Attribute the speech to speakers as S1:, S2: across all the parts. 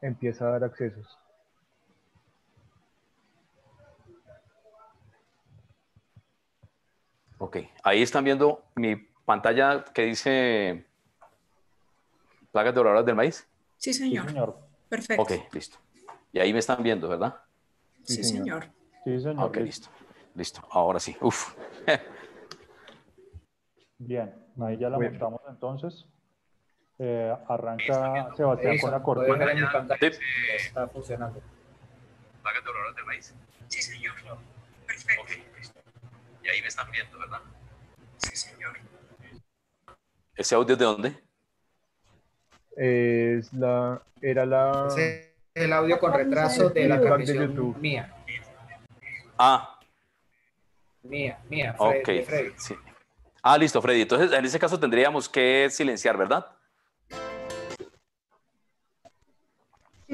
S1: empieza, a dar accesos.
S2: Ok, ahí están viendo mi pantalla que dice plagas de doradoras del maíz.
S3: Sí, señor. Perfecto. Ok,
S2: listo. Y ahí me están viendo, ¿verdad? Sí, señor. Sí, señor. Ok, listo. Listo. Ahora sí. Uf.
S4: Bien, ahí ya la mostramos entonces. Eh, arranca Sebastián con la cortina. Está funcionando.
S2: ¿Pagan dólares de raíz. Sí, señor. Perfecto. Y ahí me están viendo, ¿verdad? Sí, señor. ¿Ese audio es de dónde?
S1: Es la, era la... Es
S3: el audio con retraso de la canción de YouTube. mía. Ah. Mía, mía. ok.
S2: Ah, listo, Freddy. Entonces, en ese caso tendríamos que silenciar, ¿verdad?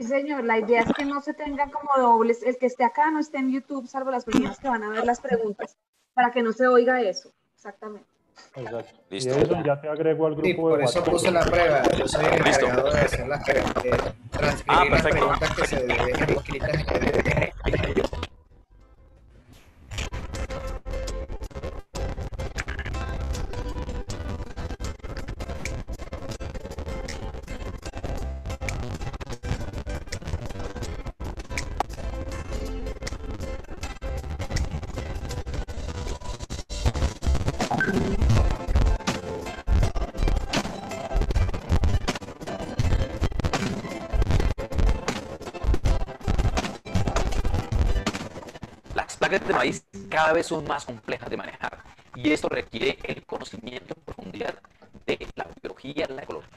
S2: Sí, señor, la idea es que no se tenga como dobles. El que esté acá no esté en YouTube, salvo las personas que van a ver las preguntas, para que no se oiga eso. Exactamente.
S4: Exacto. Listo. ya te agrego al grupo sí, por eso puse la prueba. Yo soy el encargado de hacer las
S3: de ah, las preguntas que se dejen escritas
S2: vez son más complejas de manejar y esto requiere el conocimiento en profundidad de la biología, la ecología.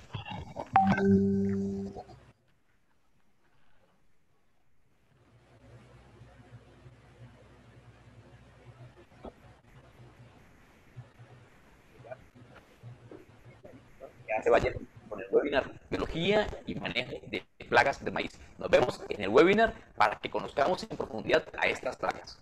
S5: el
S2: Biología y manejo de plagas de maíz. Nos vemos en el webinar para que conozcamos en profundidad a estas plagas.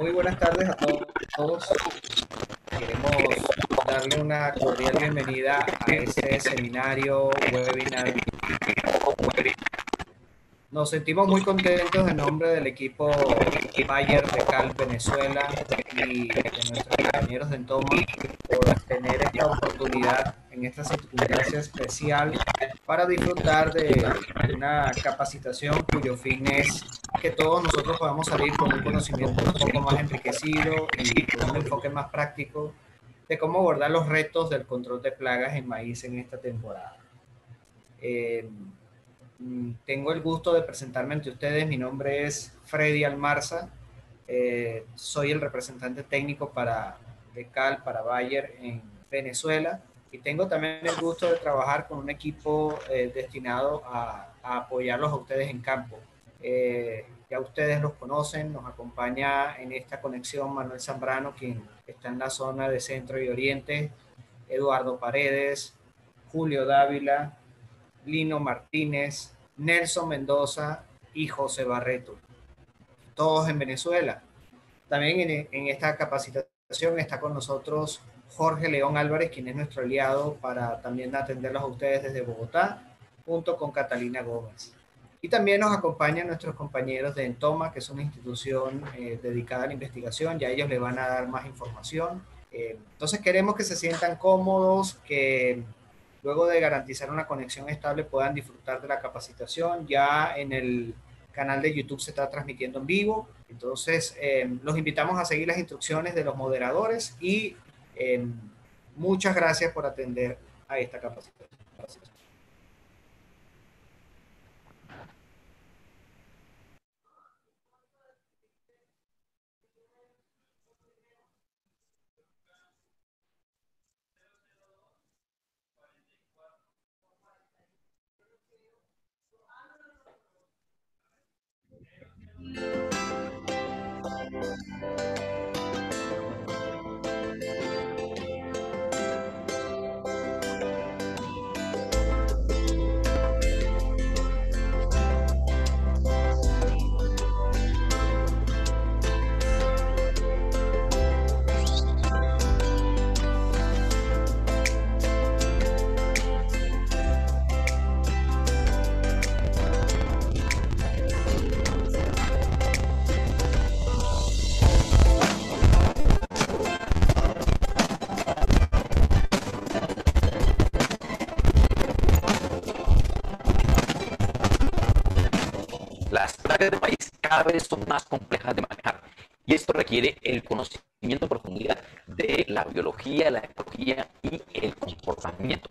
S3: Muy buenas tardes a todos. Queremos darle una cordial bienvenida a este seminario webinar. Nos sentimos muy contentos en nombre del equipo Bayer de Cal Venezuela y de nuestros compañeros de Entoma por tener esta oportunidad en esta circunstancia especial para disfrutar de una capacitación cuyo fin es que todos nosotros podamos salir con un conocimiento un poco más enriquecido y con un enfoque más práctico de cómo abordar los retos del control de plagas en maíz en esta temporada. Eh, mm, tengo el gusto de presentarme ante ustedes. Mi nombre es Freddy Almarza. Eh, soy el representante técnico para Decal, para Bayer en Venezuela. Y tengo también el gusto de trabajar con un equipo eh, destinado a, a apoyarlos a ustedes en campo. Eh, ya ustedes los conocen, nos acompaña en esta conexión Manuel Zambrano, quien está en la zona de Centro y Oriente, Eduardo Paredes, Julio Dávila, Lino Martínez, Nelson Mendoza y José Barreto, todos en Venezuela. También en, en esta capacitación está con nosotros Jorge León Álvarez, quien es nuestro aliado para también atenderlos a ustedes desde Bogotá, junto con Catalina Gómez. Y también nos acompañan nuestros compañeros de Entoma, que es una institución eh, dedicada a la investigación, ya ellos le van a dar más información. Eh, entonces queremos que se sientan cómodos, que luego de garantizar una conexión estable puedan disfrutar de la capacitación. Ya en el canal de YouTube se está transmitiendo en vivo, entonces eh, los invitamos a seguir las instrucciones de los moderadores y muchas gracias por atender a esta capacitación. Gracias. Thank you.
S2: cada vez son más complejas de manejar. Y esto requiere el conocimiento en profundidad de la biología, la ecología y el comportamiento.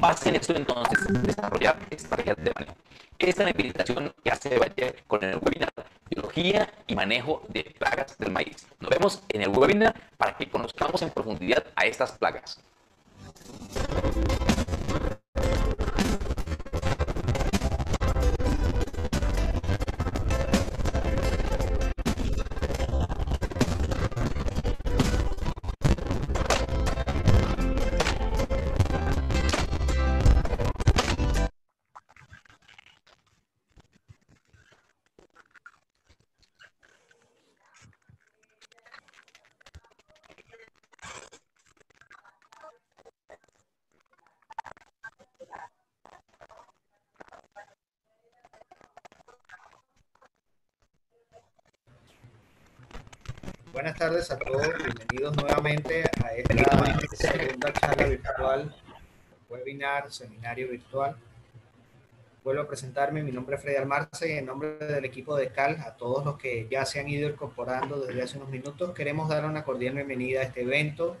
S2: Base en esto, entonces, desarrollar estrategias de manejo. Esta es la invitación que hace Bayer con el webinar Biología y Manejo de Plagas del Maíz. Nos vemos en el webinar para que conozcamos en profundidad a estas plagas.
S3: a todos. Bienvenidos nuevamente a esta segunda charla virtual, webinar, seminario virtual. Vuelvo a presentarme, mi nombre es Freddy Almarce y en nombre del equipo de CAL, a todos los que ya se han ido incorporando desde hace unos minutos, queremos dar una cordial bienvenida a este evento.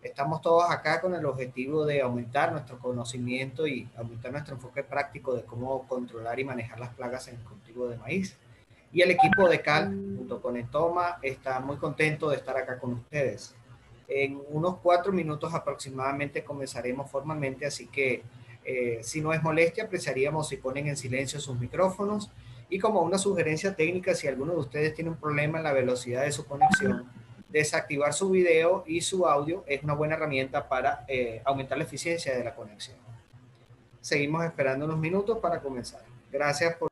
S3: Estamos todos acá con el objetivo de aumentar nuestro conocimiento y aumentar nuestro enfoque práctico de cómo controlar y manejar las plagas en el cultivo de maíz y el equipo de Cal, junto con Etoma, está muy contento de estar acá con ustedes. En unos cuatro minutos aproximadamente comenzaremos formalmente, así que eh, si no es molestia, apreciaríamos si ponen en silencio sus micrófonos y como una sugerencia técnica, si alguno de ustedes tiene un problema en la velocidad de su conexión, desactivar su video y su audio es una buena herramienta para eh, aumentar la eficiencia de la conexión. Seguimos esperando unos minutos para comenzar. Gracias por...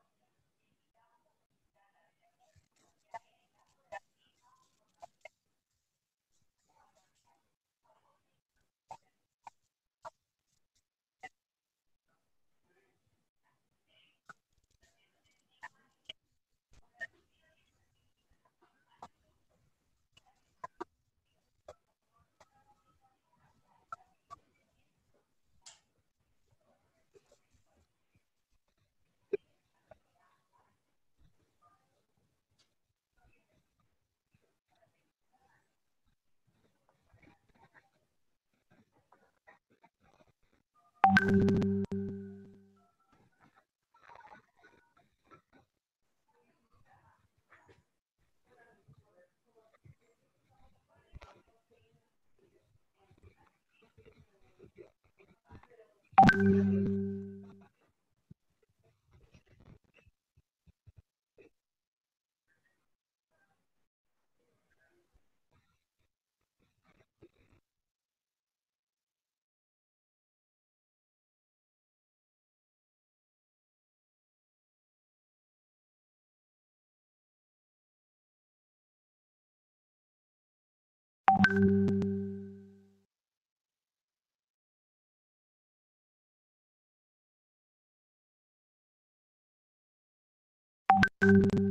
S5: Thank you. Thank you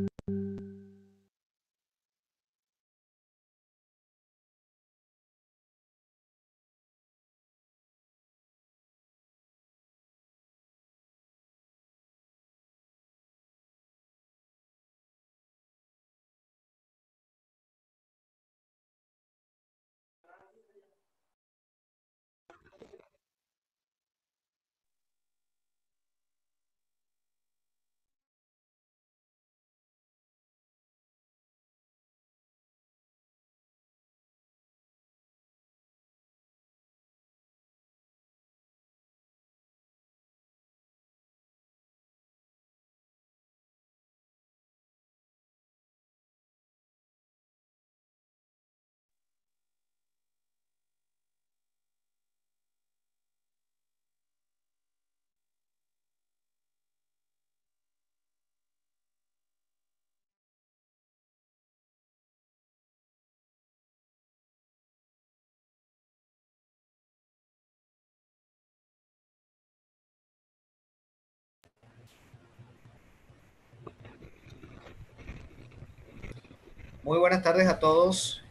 S3: Muy buenas tardes a todos.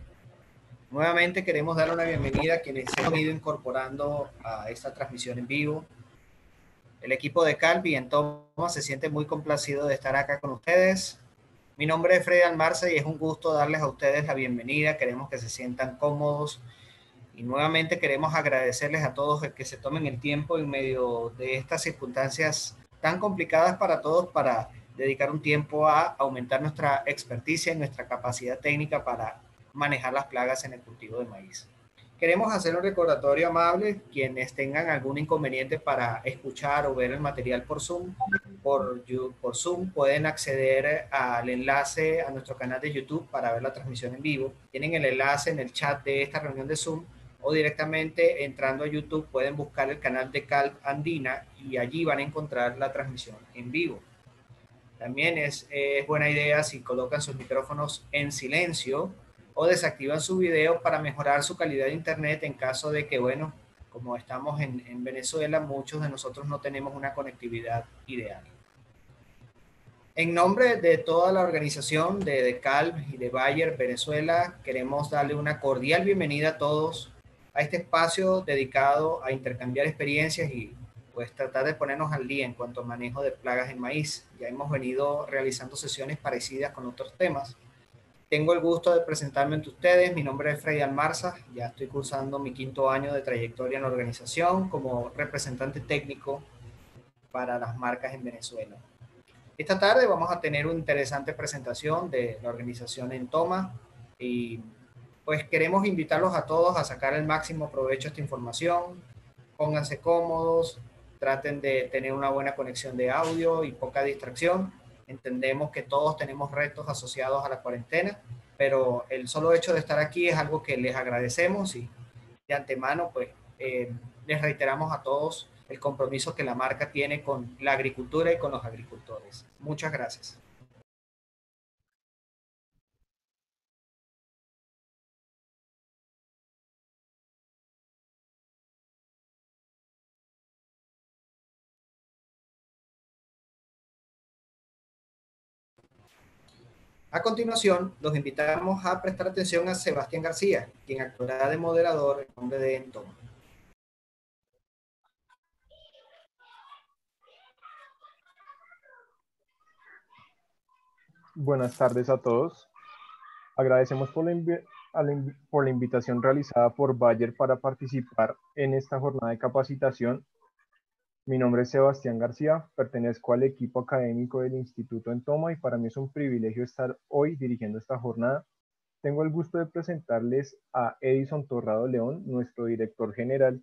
S3: Nuevamente queremos dar una bienvenida a quienes se han ido incorporando a esta transmisión en vivo. El equipo de Calvi en Toma se siente muy complacido de estar acá con ustedes. Mi nombre es Freddy Almarza y es un gusto darles a ustedes la bienvenida. Queremos que se sientan cómodos y nuevamente queremos agradecerles a todos que se tomen el tiempo en medio de estas circunstancias tan complicadas para todos para dedicar un tiempo a aumentar nuestra experticia y nuestra capacidad técnica para manejar las plagas en el cultivo de maíz. Queremos hacer un recordatorio amable, quienes tengan algún inconveniente para escuchar o ver el material por Zoom, por, por Zoom pueden acceder al enlace a nuestro canal de YouTube para ver la transmisión en vivo. Tienen el enlace en el chat de esta reunión de Zoom o directamente entrando a YouTube pueden buscar el canal de Calp Andina y allí van a encontrar la transmisión en vivo. También es, buena idea si colocan sus micrófonos en silencio o desactivan su video para mejorar su calidad de internet en caso de que, bueno, como estamos en, Venezuela, muchos de nosotros no tenemos una conectividad ideal. En nombre de toda la organización de DECALB y de Bayer Venezuela, queremos darle una cordial bienvenida a todos a este espacio dedicado a intercambiar experiencias y pues tratar de ponernos al día en cuanto a manejo de plagas en maíz. Ya hemos venido realizando sesiones parecidas con otros temas. Tengo el gusto de presentarme ante ustedes. Mi nombre es Freddy Almarza. Ya estoy cursando mi quinto año de trayectoria en la organización como representante técnico para las marcas en Venezuela. Esta tarde vamos a tener una interesante presentación de la organización en toma y pues queremos invitarlos a todos a sacar el máximo provecho a esta información. Pónganse cómodos, traten de tener una buena conexión de audio y poca distracción. Entendemos que todos tenemos retos asociados a la cuarentena, pero el solo hecho de estar aquí es algo que les agradecemos y de antemano, pues eh, les reiteramos a todos el compromiso que la marca tiene con la agricultura y con los agricultores. Muchas gracias. A continuación, los invitamos a prestar atención a Sebastián García, quien actuará de moderador en nombre de Entom.
S1: Buenas tardes a todos. Agradecemos por por la invitación realizada por Bayer para participar en esta jornada de capacitación mi nombre es Sebastián García, pertenezco al equipo académico del Instituto Entoma y para mí es un privilegio estar hoy dirigiendo esta jornada. Tengo el gusto de presentarles a Edison Torrado León, nuestro director general,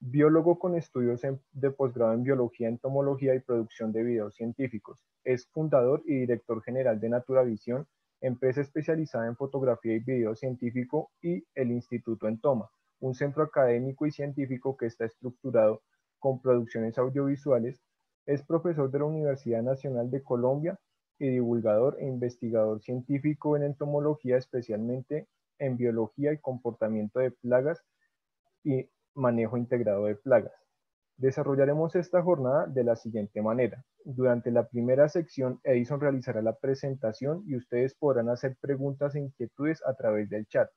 S1: biólogo con estudios de posgrado en biología, entomología y producción de videos científicos. Es fundador y director general de Natura Visión, empresa especializada en fotografía y video científico y el Instituto Entoma, un centro académico y científico que está estructurado con producciones audiovisuales, es profesor de la Universidad Nacional de Colombia y divulgador e investigador científico en entomología, especialmente en biología y comportamiento de plagas y manejo integrado de plagas. Desarrollaremos esta jornada de la siguiente manera. Durante la primera sección, Edison realizará la presentación y ustedes podrán hacer preguntas e inquietudes a través del chat,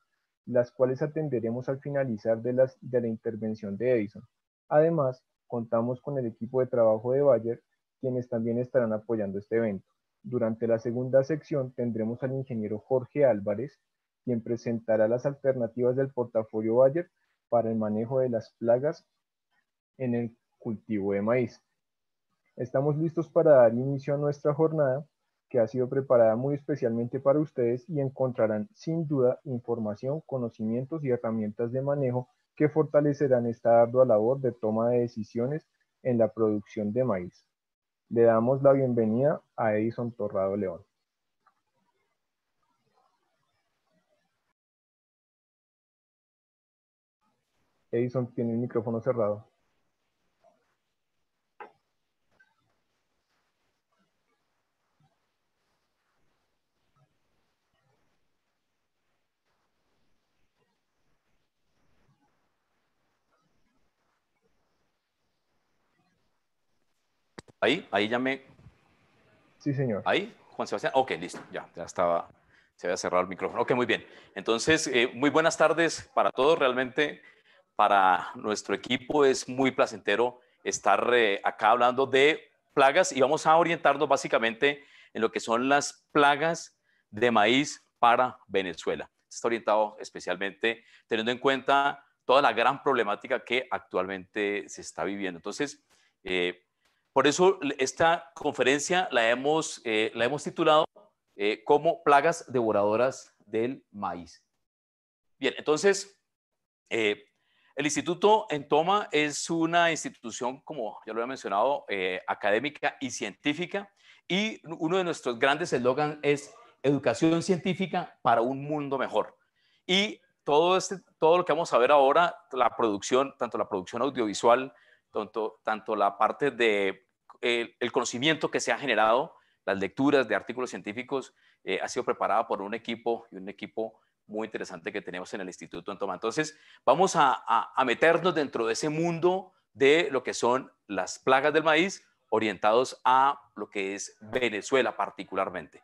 S1: las cuales atenderemos al finalizar de, las, de la intervención de Edison. Además, contamos con el equipo de trabajo de Bayer, quienes también estarán apoyando este evento. Durante la segunda sección tendremos al ingeniero Jorge Álvarez, quien presentará las alternativas del portafolio Bayer para el manejo de las plagas en el cultivo de maíz. Estamos listos para dar inicio a nuestra jornada, que ha sido preparada muy especialmente para ustedes y encontrarán sin duda información, conocimientos y herramientas de manejo que fortalecerán esta ardua labor de toma de decisiones en la producción de maíz. Le damos la bienvenida a Edison Torrado León.
S5: Edison tiene el micrófono cerrado.
S2: Ahí, ahí ya Sí, señor. Ahí, Juan Sebastián. Ok, listo, ya, ya estaba, se había cerrado el micrófono. Ok, muy bien. Entonces, eh, muy buenas tardes para todos. Realmente, para nuestro equipo es muy placentero estar eh, acá hablando de plagas y vamos a orientarnos básicamente en lo que son las plagas de maíz para Venezuela. Está orientado especialmente teniendo en cuenta toda la gran problemática que actualmente se está viviendo. Entonces, eh, por eso esta conferencia la hemos, eh, titulado eh, como plagas devoradoras del maíz. Bien, entonces, eh, el Instituto Entoma es una institución, como ya lo he mencionado, académica y científica, y uno de nuestros grandes eslogans es educación científica para un mundo mejor. Y todo, este, todo lo que vamos a ver ahora, la producción, tanto la producción audiovisual, tanto, la parte de eh, el, conocimiento que se ha generado, las lecturas de artículos científicos, eh, ha sido preparada por un equipo y un equipo muy interesante que tenemos en el Instituto Antoma. Entonces, vamos a, meternos dentro de ese mundo de lo que son las plagas del maíz orientados a lo que es Venezuela particularmente.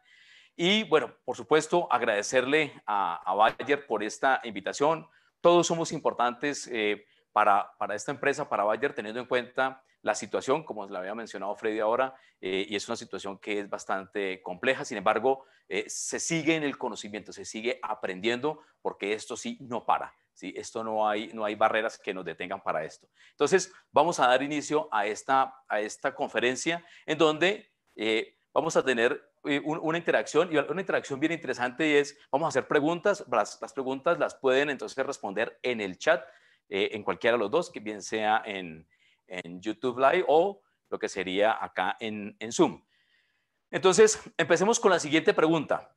S2: Y bueno, por supuesto, agradecerle a, Bayer por esta invitación. Todos somos importantes eh, para, para esta empresa, para Bayer, teniendo en cuenta la situación, como la había mencionado Freddy ahora, eh, y es una situación que es bastante compleja, sin embargo, eh, se sigue en el conocimiento, se sigue aprendiendo, porque esto sí no para. ¿sí? Esto no hay, no hay barreras que nos detengan para esto. Entonces, vamos a dar inicio a esta, a esta conferencia en donde eh, vamos a tener una interacción y una interacción bien interesante y es, vamos a hacer preguntas, las preguntas las pueden entonces responder en el chat eh, en cualquiera de los dos, que bien sea en, YouTube Live o lo que sería acá en, Zoom. Entonces, empecemos con la siguiente pregunta.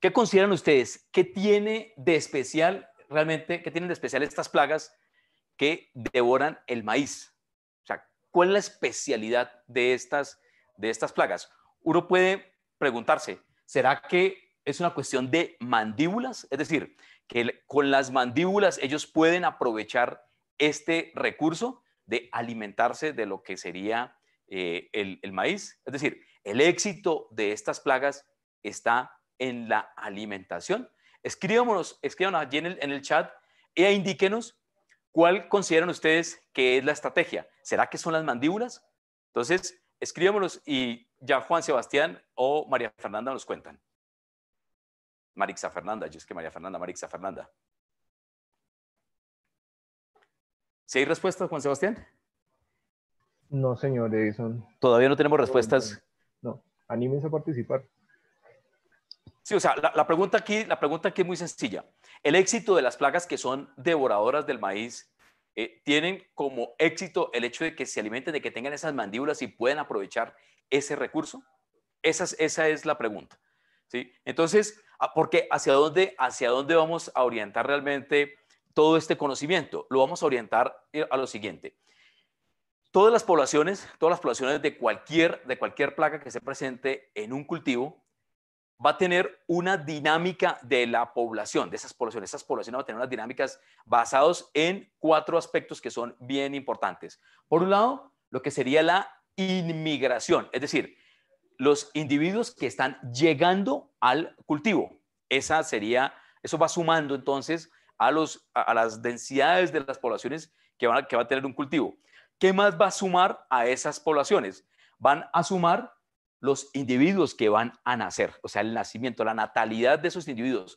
S2: ¿Qué consideran ustedes? ¿Qué tiene de especial realmente, qué tienen de especial estas plagas que devoran el maíz? O sea, ¿cuál es la especialidad de estas, de estas plagas? Uno puede preguntarse, ¿será que es una cuestión de mandíbulas, es decir, que con las mandíbulas ellos pueden aprovechar este recurso de alimentarse de lo que sería eh, el, maíz. Es decir, el éxito de estas plagas está en la alimentación. Escríbanos, escríbanos allí en el, en el, chat e indíquenos cuál consideran ustedes que es la estrategia. ¿Será que son las mandíbulas? Entonces, escríbanos y ya Juan Sebastián o María Fernanda nos cuentan. Marixa Fernanda. Yo es que María Fernanda, Marixa Fernanda. ¿Sí hay respuesta, Juan Sebastián? No, señor Edison.
S1: Todavía no tenemos respuestas. No, anímense a participar.
S2: Sí, o sea, la, pregunta aquí, la pregunta aquí es muy sencilla. El éxito de las plagas que son devoradoras del maíz eh, tienen como éxito el hecho de que se alimenten, de que tengan esas mandíbulas y pueden aprovechar ese recurso. Esa es, esa es la pregunta. ¿sí? Entonces, Ah, porque hacia dónde, hacia dónde vamos a orientar realmente todo este conocimiento? Lo vamos a orientar eh, a lo siguiente. Todas las poblaciones, todas las poblaciones de cualquier, de cualquier plaga que se presente en un cultivo va a tener una dinámica de la población, de esas poblaciones. Esas poblaciones van a tener unas dinámicas basadas en cuatro aspectos que son bien importantes. Por un lado, lo que sería la inmigración, es decir, los individuos que están llegando al cultivo. Esa sería, eso va sumando entonces a, las densidades de las poblaciones que, que va a tener un cultivo. ¿Qué más va a sumar a esas poblaciones? Van a sumar los individuos que van a nacer, o sea, el nacimiento, la natalidad de esos individuos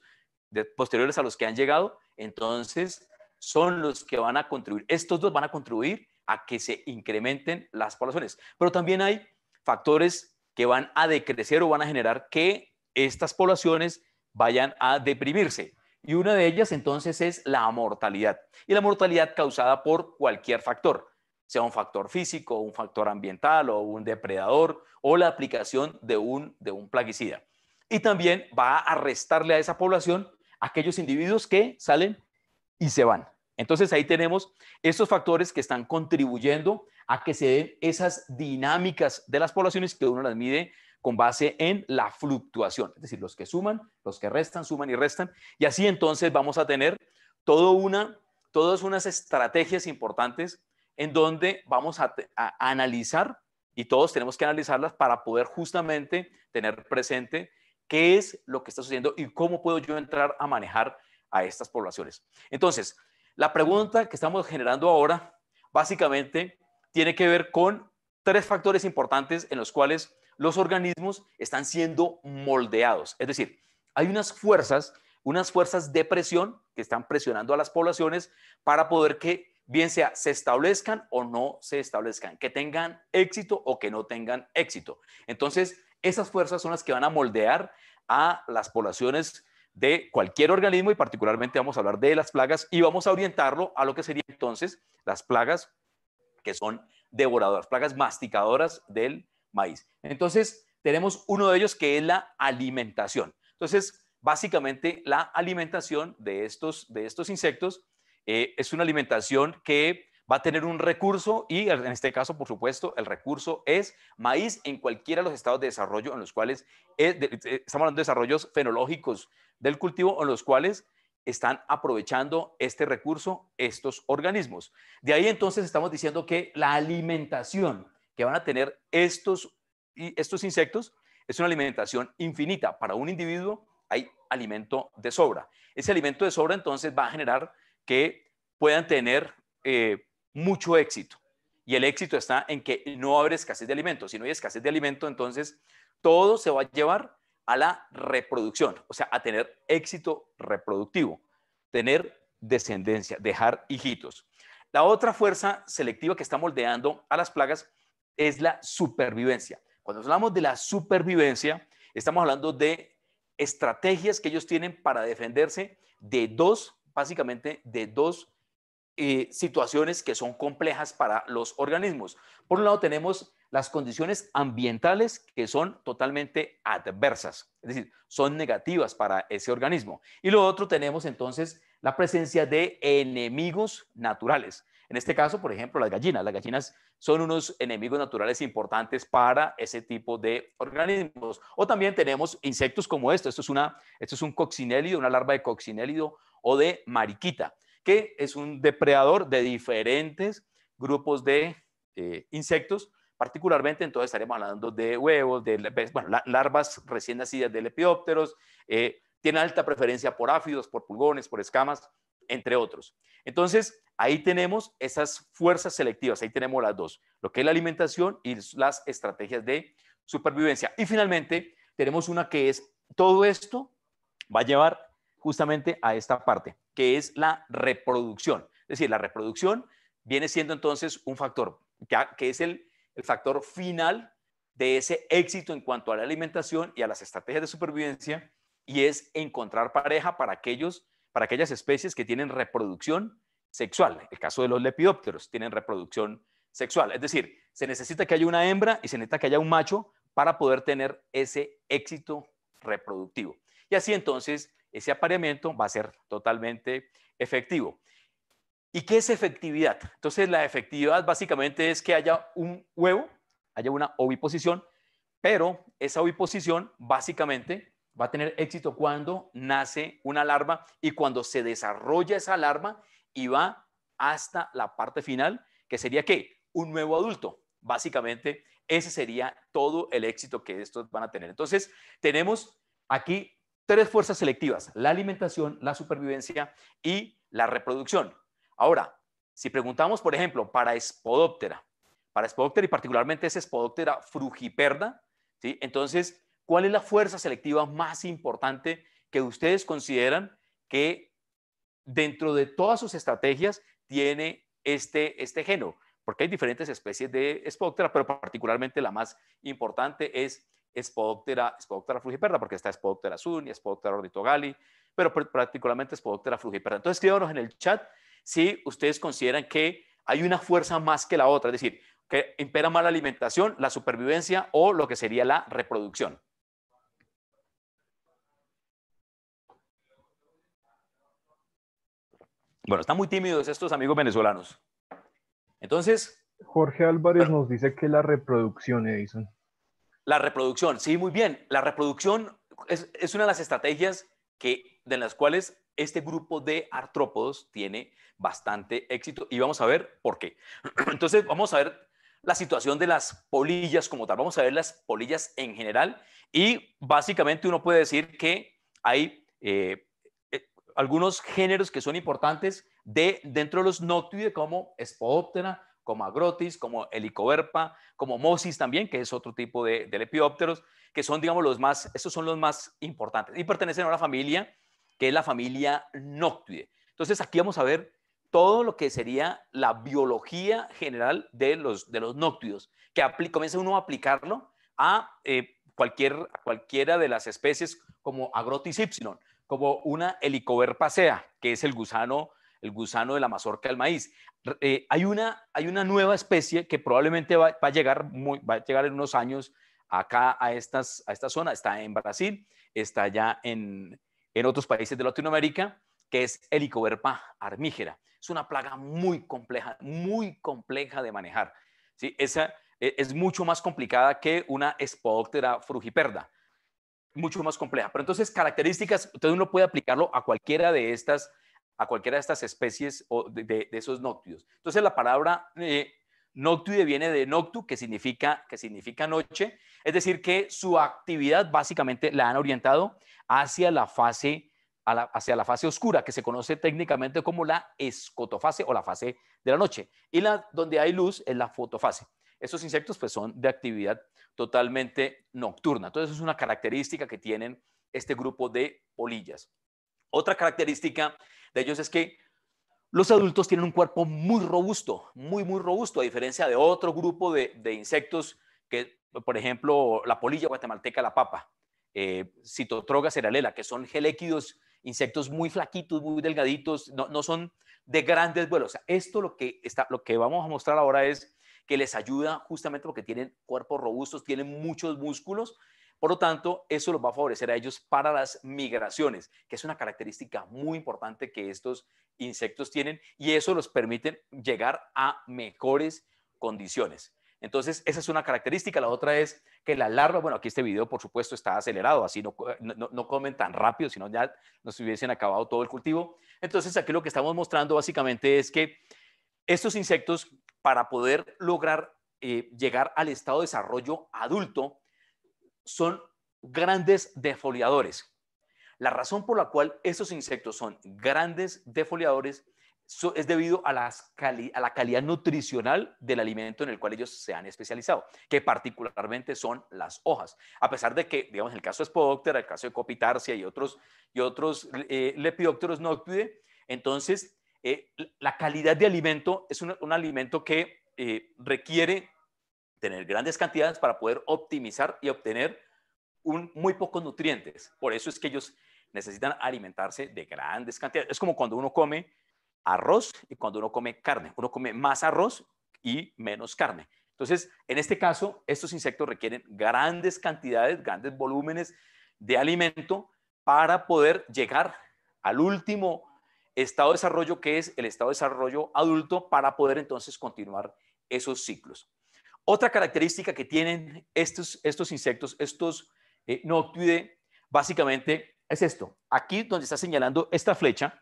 S2: posteriores a los que han llegado, entonces son los que van a contribuir. Estos dos van a contribuir a que se incrementen las poblaciones. Pero también hay factores que van a decrecer o van a generar que estas poblaciones vayan a deprimirse. Y una de ellas entonces es la mortalidad. Y la mortalidad causada por cualquier factor, sea un factor físico, un factor ambiental o un depredador o la aplicación de un, de un plaguicida. Y también va a restarle a esa población aquellos individuos que salen y se van. Entonces ahí tenemos estos factores que están contribuyendo a que se den esas dinámicas de las poblaciones que uno las mide con base en la fluctuación, es decir, los que suman, los que restan, suman y restan, y así entonces vamos a tener todo todas unas estrategias importantes en donde vamos a, a analizar, y todos tenemos que analizarlas para poder justamente tener presente qué es lo que está sucediendo y cómo puedo yo entrar a manejar a estas poblaciones. Entonces, la pregunta que estamos generando ahora básicamente tiene que ver con tres factores importantes en los cuales los organismos están siendo moldeados. Es decir, hay unas fuerzas, unas fuerzas de presión que están presionando a las poblaciones para poder que bien sea se establezcan o no se establezcan, que tengan éxito o que no tengan éxito. Entonces, esas fuerzas son las que van a moldear a las poblaciones de cualquier organismo y particularmente vamos a hablar de las plagas y vamos a orientarlo a lo que sería entonces las plagas que son devoradoras, plagas masticadoras del maíz. Entonces, tenemos uno de ellos que es la alimentación. Entonces, básicamente la alimentación de estos, insectos eh, es una alimentación que va a tener un recurso y en este caso, por supuesto, el recurso es maíz en cualquiera de los estados de desarrollo en los cuales estamos hablando de desarrollos fenológicos, del cultivo en los cuales están aprovechando este recurso estos organismos. De ahí entonces estamos diciendo que la alimentación que van a tener estos, estos insectos es una alimentación infinita. Para un individuo hay alimento de sobra. Ese alimento de sobra entonces va a generar que puedan tener eh, mucho éxito. Y el éxito está en que no habrá escasez de alimento. Si no hay escasez de alimento, entonces todo se va a llevar a la reproducción, o sea, a tener éxito reproductivo, tener descendencia, dejar hijitos. La otra fuerza selectiva que está moldeando a las plagas es la supervivencia. Cuando hablamos de la supervivencia, estamos hablando de estrategias que ellos tienen para defenderse de dos, básicamente, de dos eh, situaciones que son complejas para los organismos. Por un lado tenemos las condiciones ambientales que son totalmente adversas, es decir, son negativas para ese organismo. Y lo otro tenemos entonces la presencia de enemigos naturales. En este caso, por ejemplo, las gallinas. Las gallinas son unos enemigos naturales importantes para ese tipo de organismos. O también tenemos insectos como esto. Esto es, un coccinélido, una larva de coccinélido o de mariquita, que es un depredador de diferentes grupos de eh, insectos Particularmente, entonces estaremos hablando de huevos, de pues, larvas recién nacidas de lepidópteros, eh, tiene alta preferencia por áfidos, por pulgones, por escamas, entre otros. Entonces, ahí tenemos esas fuerzas selectivas, ahí tenemos las dos, lo que es la alimentación y las estrategias de supervivencia. Y finalmente, tenemos una que es todo esto va a llevar justamente a esta parte, que es la reproducción. Es decir, la reproducción viene siendo entonces un factor que es el el factor final de ese éxito en cuanto a la alimentación y a las estrategias de supervivencia y es encontrar pareja para aquellos para aquellas especies que tienen reproducción sexual. El caso de los lepidópteros tienen reproducción sexual, es decir, se necesita que haya una hembra y se necesita que haya un macho para poder tener ese éxito reproductivo. Y así entonces ese apareamiento va a ser totalmente efectivo. ¿Y qué es efectividad? Entonces, la efectividad básicamente es que haya un huevo, haya una oviposición, pero esa oviposición básicamente va a tener éxito cuando nace una larva y cuando se desarrolla esa larva y va hasta la parte final, que sería qué? Un nuevo adulto. Básicamente, ese sería todo el éxito que estos van a tener. Entonces, tenemos aquí tres fuerzas selectivas, la alimentación, la supervivencia y la reproducción. Ahora, si preguntamos, por ejemplo, para Spodoptera, para Spodoptera y particularmente es Spodoptera frugiperda, entonces, ¿cuál es la fuerza selectiva más importante que ustedes consideran que dentro de todas sus estrategias tiene este, este Porque hay diferentes especies de Spodoptera, pero particularmente la más importante es Spodoptera, frugiperda, porque está Spodoptera y Spodoptera ornitogali, pero particularmente Spodoptera frugiperda. Entonces, escríbanos en el chat si ustedes consideran que hay una fuerza más que la otra, es decir, que impera más la alimentación, la supervivencia o lo que sería la reproducción. Bueno, están muy tímidos estos amigos venezolanos. Entonces...
S1: Jorge Álvarez nos dice que la reproducción, Edison.
S2: La reproducción, sí, muy bien. La reproducción es, es una de las estrategias que, de las cuales este grupo de artrópodos tiene bastante éxito y vamos a ver por qué. Entonces vamos a ver la situación de las polillas como tal. Vamos a ver las polillas en general y básicamente uno puede decir que hay eh, eh, algunos géneros que son importantes de, dentro de los noctuides como Spodoptera, como Agrotis, como Helicoverpa, como Mosis también, que es otro tipo de, de que son, digamos, los más, estos son los más importantes y pertenecen a una familia que es la familia Noctuide. Entonces aquí vamos a ver todo lo que sería la biología general de los, de los que comienza uno a aplicarlo a eh, cualquier, cualquiera de las especies como Agrotis ypsilon, como una helicoverpacea, que es el gusano, el gusano de la mazorca del maíz. Eh, hay, una, hay una nueva especie que probablemente va, a llegar muy, va a llegar en unos años acá a, estas, a esta zona. Está en Brasil, está allá en, en otros países de Latinoamérica, que es Helicoverpa armígera. Es una plaga muy compleja, muy compleja de manejar. ¿sí? Esa eh, es mucho más complicada que una Spodoptera frugiperda, mucho más compleja. Pero entonces, características, entonces uno puede aplicarlo a cualquiera de estas, a cualquiera de estas especies o de, esos nócteos. Entonces, la palabra eh, Noctuide viene de noctu, que significa, que significa noche, es decir, que su actividad básicamente la han orientado hacia la fase, hacia la fase oscura, que se conoce técnicamente como la escotofase o la fase de la noche. Y la, donde hay luz es la fotofase. Estos insectos pues, son de actividad totalmente nocturna. Entonces es una característica que tienen este grupo de polillas. Otra característica de ellos es que los adultos tienen un cuerpo muy robusto, muy, muy robusto, a diferencia de otro grupo de, insectos que, por ejemplo, la polilla guatemalteca, la papa, eh, citotroga cerealela, que son geléquidos, insectos muy flaquitos, muy delgaditos, no, son de grandes vuelos. esto lo que, está, lo que vamos a mostrar ahora es que les ayuda justamente porque tienen cuerpos robustos, tienen muchos músculos por lo tanto, eso los va a favorecer a ellos para las migraciones, que es una característica muy importante que estos insectos tienen y eso los permite llegar a mejores condiciones. Entonces, esa es una característica. La otra es que la larva, bueno, aquí este video, por supuesto, está acelerado, así no, no, comen tan rápido, sino ya nos hubiesen acabado todo el cultivo. Entonces, aquí lo que estamos mostrando básicamente es que estos insectos, para poder lograr eh, llegar al estado de desarrollo adulto, son grandes defoliadores. La razón por la cual esos insectos son grandes defoliadores es debido a, la calidad nutricional del alimento en el cual ellos se han especializado, que particularmente son las hojas. A pesar de que, digamos, en el caso de Spodoptera, el caso de Copitarsia y otros, y otros eh, Lepidópteros entonces eh, la calidad de alimento es un, alimento que eh, requiere tener grandes cantidades para poder optimizar y obtener muy pocos nutrientes. Por eso es que ellos necesitan alimentarse de grandes cantidades. Es como cuando uno come arroz y cuando uno come carne. Uno come más arroz y menos carne. Entonces, en este caso, estos insectos requieren grandes cantidades, grandes volúmenes de alimento para poder llegar al último estado de desarrollo, que es el estado de desarrollo adulto, para poder entonces continuar esos ciclos. Otra característica que tienen estos, estos insectos, estos eh, básicamente es esto. Aquí donde está señalando esta flecha,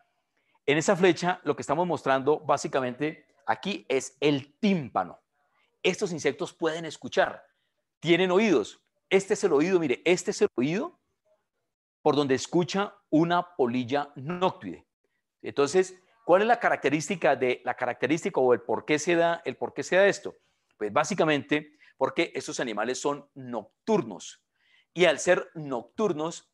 S2: en esa flecha lo que estamos mostrando básicamente aquí es el tímpano. Estos insectos pueden escuchar, tienen oídos. Este es el oído, mire, este es el oído por donde escucha una polilla noctuide. Entonces, ¿cuál es la característica de la característica o el por qué se da, el por qué se da esto? Pues básicamente porque estos animales son nocturnos y al ser nocturnos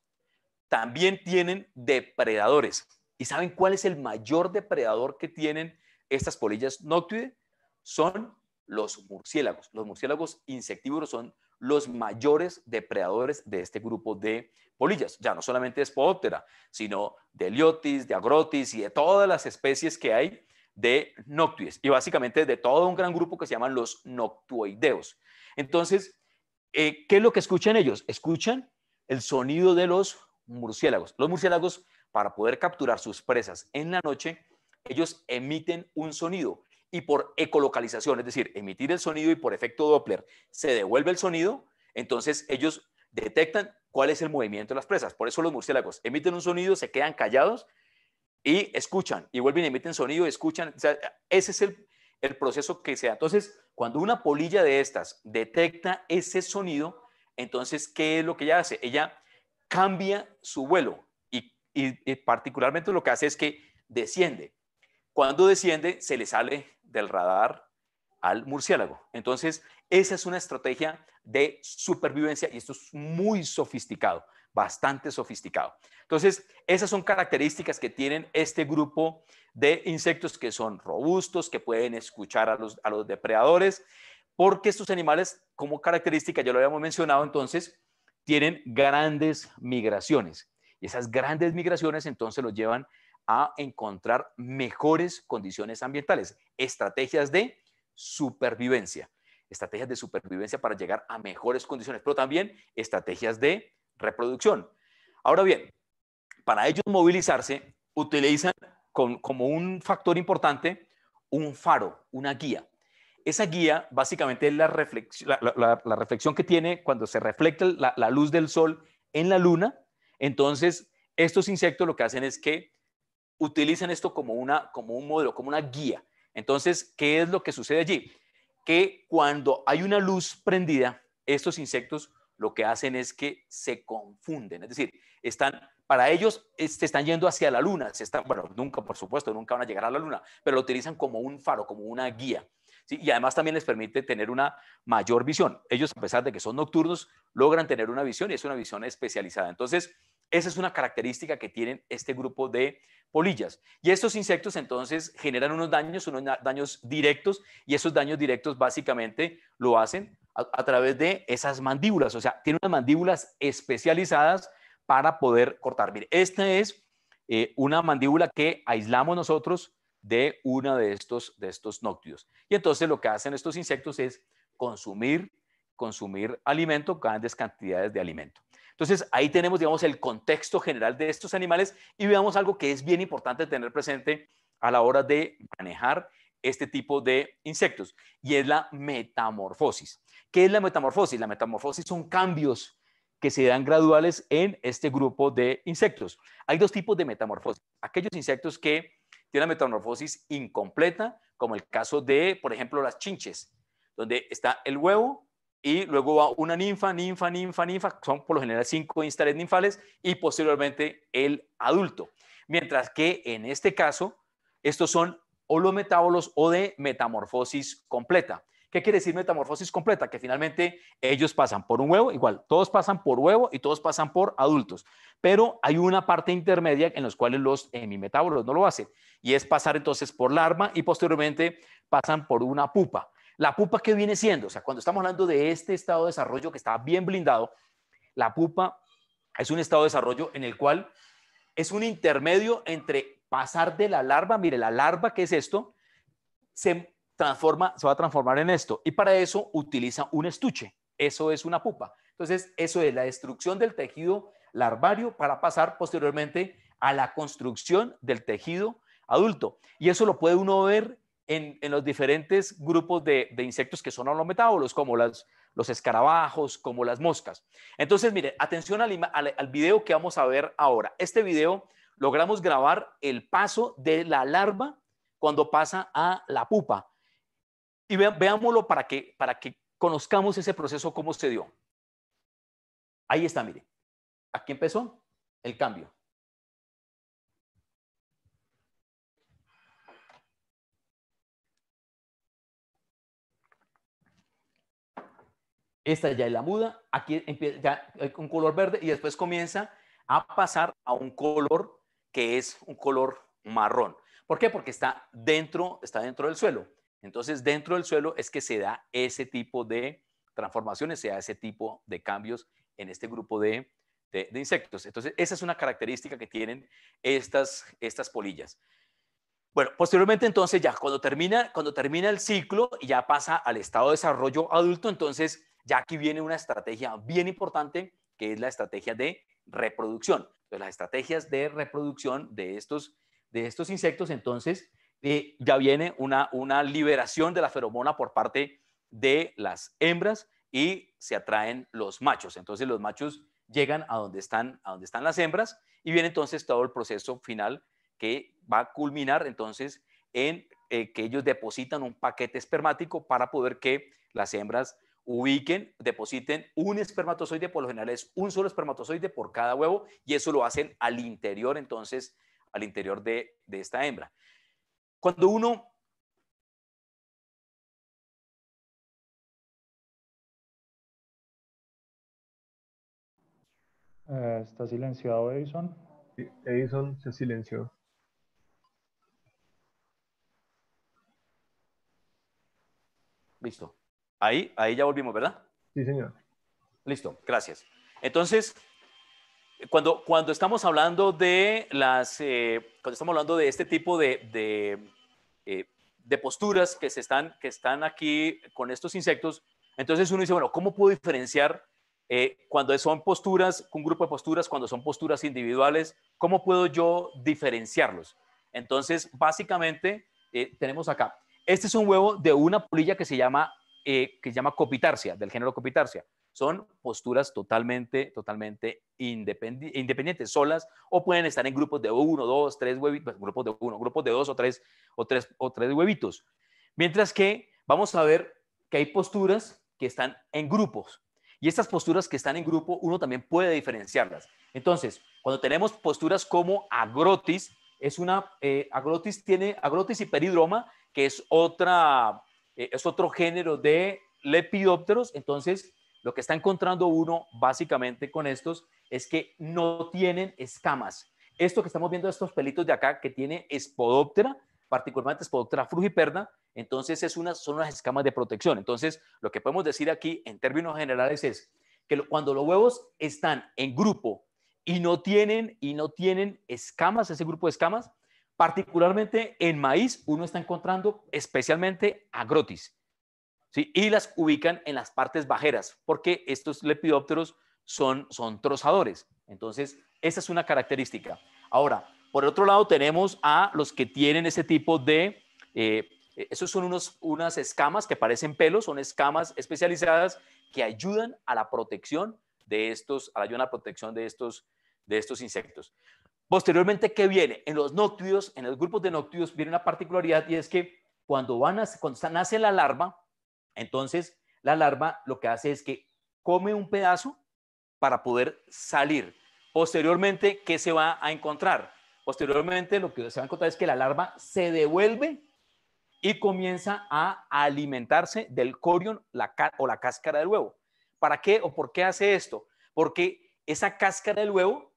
S2: también tienen depredadores. ¿Y saben cuál es el mayor depredador que tienen estas polillas noctuide? Son los murciélagos. Los murciélagos insectívoros son los mayores depredadores de este grupo de polillas. Ya no solamente de Spodoptera, sino de Liotis, de Agrotis y de todas las especies que hay de noctuides y básicamente de todo un gran grupo que se llaman los noctuoideos. Entonces, eh, ¿qué es lo que escuchan ellos? Escuchan el sonido de los murciélagos. Los murciélagos, para poder capturar sus presas en la noche, ellos emiten un sonido y por ecolocalización, es decir, emitir el sonido y por efecto Doppler se devuelve el sonido, entonces ellos detectan cuál es el movimiento de las presas. Por eso los murciélagos emiten un sonido, se quedan callados y escuchan, y vuelven y emiten sonido, escuchan. ese es el, proceso que se da. Entonces, cuando una polilla de estas detecta ese sonido, entonces, ¿qué es lo que ella hace? Ella cambia su vuelo y particularmente lo que hace es que desciende. Cuando desciende, se le sale del radar al murciélago. Entonces, esa es una estrategia de supervivencia y esto es muy sofisticado bastante sofisticado. Entonces, esas son características que tienen este grupo de insectos que son robustos, que pueden escuchar a los, depredadores, porque estos animales, como característica, ya lo habíamos mencionado entonces, tienen grandes migraciones. Y esas grandes migraciones entonces los llevan a encontrar mejores condiciones ambientales, estrategias de supervivencia, estrategias de supervivencia para llegar a mejores condiciones, pero también estrategias de reproducción. Ahora bien, para ellos movilizarse, utilizan como un factor importante un faro, una guía. Esa guía básicamente es la, reflexión, la reflexión que tiene cuando se refleja la luz del sol en la luna. Entonces, estos insectos lo que hacen es que utilizan esto como, una, como un modelo, como una guía. Entonces, ¿qué es lo que sucede allí? Que cuando hay una luz prendida, estos insectos lo que hacen es que se confunden, es decir, están para ellos se están yendo hacia la luna, están, bueno, nunca, por supuesto, nunca van a llegar a la luna, pero lo utilizan como un faro, como una guía. Y además también les permite tener una mayor visión. Ellos, a pesar de que son nocturnos, logran tener una visión y es una visión especializada. Entonces, esa es una característica que tienen este grupo de polillas. Y estos insectos entonces generan unos daños, unos daños directos, y esos daños directos básicamente lo hacen a, través de esas mandíbulas. O sea, tiene unas mandíbulas especializadas para poder cortar. Mire, esta es eh, una mandíbula que aislamos nosotros de uno de estos, de estos Y entonces lo que hacen estos insectos es consumir, consumir alimento, grandes cantidades de alimento. Entonces ahí tenemos, digamos, el contexto general de estos animales y veamos algo que es bien importante tener presente a la hora de manejar este tipo de insectos y es la metamorfosis. ¿Qué es la metamorfosis? La metamorfosis son cambios que se dan graduales en este grupo de insectos. Hay dos tipos de metamorfosis. Aquellos insectos que tienen metamorfosis incompleta, como el caso de, por ejemplo, las chinches, donde está el huevo y luego va una ninfa, ninfa, ninfa, ninfa, son por lo general cinco instales ninfales y posteriormente el adulto. Mientras que en este caso, estos son o los metábolos o de metamorfosis completa. ¿Qué quiere decir metamorfosis completa? Que finalmente ellos pasan por un huevo, igual, todos pasan por huevo y todos pasan por adultos, pero hay una parte intermedia en los cuales los hemimetábolos no lo hacen, y es pasar entonces por larva y posteriormente pasan por una pupa. La pupa que viene siendo, o sea, cuando estamos hablando de este estado de desarrollo que está bien blindado, la pupa es un estado de desarrollo en el cual es un intermedio entre pasar de la larva, mire, la larva, que es esto? Se, transforma, se va a transformar en esto. Y para eso utiliza un estuche. Eso es una pupa. Entonces, eso es la destrucción del tejido larvario para pasar posteriormente a la construcción del tejido adulto. Y eso lo puede uno ver en, los diferentes grupos de, insectos que son holometábolos, como los escarabajos, como las moscas. Entonces, mire, atención al video que vamos a ver ahora. Este video logramos grabar el paso de la larva cuando pasa a la pupa. Y veámoslo para que, para que conozcamos ese proceso, cómo se dio. Ahí está, mire. Aquí empezó el cambio. Esta ya es la muda, aquí empieza ya eh, un color verde y después comienza a pasar a un color que es un color marrón. ¿Por qué? Porque está dentro, está dentro del suelo. Entonces, dentro del suelo es que se da ese tipo de transformaciones, se da ese tipo de cambios en este grupo de, de, insectos. Entonces, esa es una característica que tienen estas, estas polillas. Bueno, posteriormente entonces ya cuando termina, cuando termina el ciclo y ya pasa al estado de desarrollo adulto, entonces ya aquí viene una estrategia bien importante que es la estrategia de reproducción las estrategias de reproducción de estos, de estos insectos, entonces, eh, ya viene una, liberación de la feromona por parte de las hembras y se atraen los machos. Entonces, los machos llegan a donde están, a donde están las hembras y viene entonces todo el proceso final que va a culminar entonces en eh, que ellos depositan un paquete espermático para poder que las hembras ubiquen, depositen un espermatozoide, por lo general es un solo espermatozoide por cada huevo y eso lo hacen al interior, entonces, al interior de, esta hembra. Cuando uno
S4: eh, ¿Está silenciado Edison? Edison se silenció.
S2: Listo. Ahí, ahí ya volvimos, ¿verdad? Sí, señor. Listo, gracias. Entonces, cuando, cuando estamos hablando de las, eh, cuando estamos hablando de este tipo de, eh, de, posturas que se están, que están aquí con estos insectos, entonces uno dice, bueno, ¿cómo puedo diferenciar eh, cuando son posturas, un grupo de posturas, cuando son posturas individuales, ¿cómo puedo yo diferenciarlos? Entonces, básicamente, tenemos acá, este es un huevo de una polilla que se llama eh, que se llama copitarsia, del género copitarsia. Son posturas totalmente, totalmente independientes, solas, o pueden estar en grupos de uno, dos, tres huevitos, pues, grupos de uno, grupos de dos o tres, o tres, o tres huevitos. Mientras que vamos a ver que hay posturas que están en grupos. Y estas posturas que están en grupo, uno también puede diferenciarlas. Entonces, cuando tenemos posturas como agrotis, es una, eh, agrotis tiene, agrotis y peridroma, que es otra eh, es otro género de lepidópteros, entonces lo que está encontrando uno básicamente con estos es que no tienen escamas. Esto que estamos viendo, estos pelitos de acá, que tiene espodóptera, particularmente espodóptera frugiperna, entonces es una, son unas escamas de protección. Entonces, lo que podemos decir aquí en términos generales es que cuando los huevos están en grupo y no tienen, y no tienen escamas, ese grupo de escamas, Particularmente en maíz, uno está encontrando especialmente agrotis. Y las ubican en las partes bajeras, porque estos lepidópteros son, trozadores. Entonces, esa es una característica. Ahora, por otro lado, tenemos a los que tienen ese tipo de... Eh, esos son unas escamas que parecen pelos, son escamas especializadas que ayudan a la protección de estos, a la protección de estos insectos. Posteriormente, ¿qué viene? En los noctuidos, en los grupos de noctuidos, viene una particularidad y es que cuando, van a, cuando nace la larva, entonces la larva lo que hace es que come un pedazo para poder salir. Posteriormente, ¿qué se va a encontrar? Posteriormente, lo que se va a encontrar es que la larva se devuelve y comienza a alimentarse del corion o la cáscara del huevo. ¿Para qué o por qué hace esto? Porque esa cáscara del huevo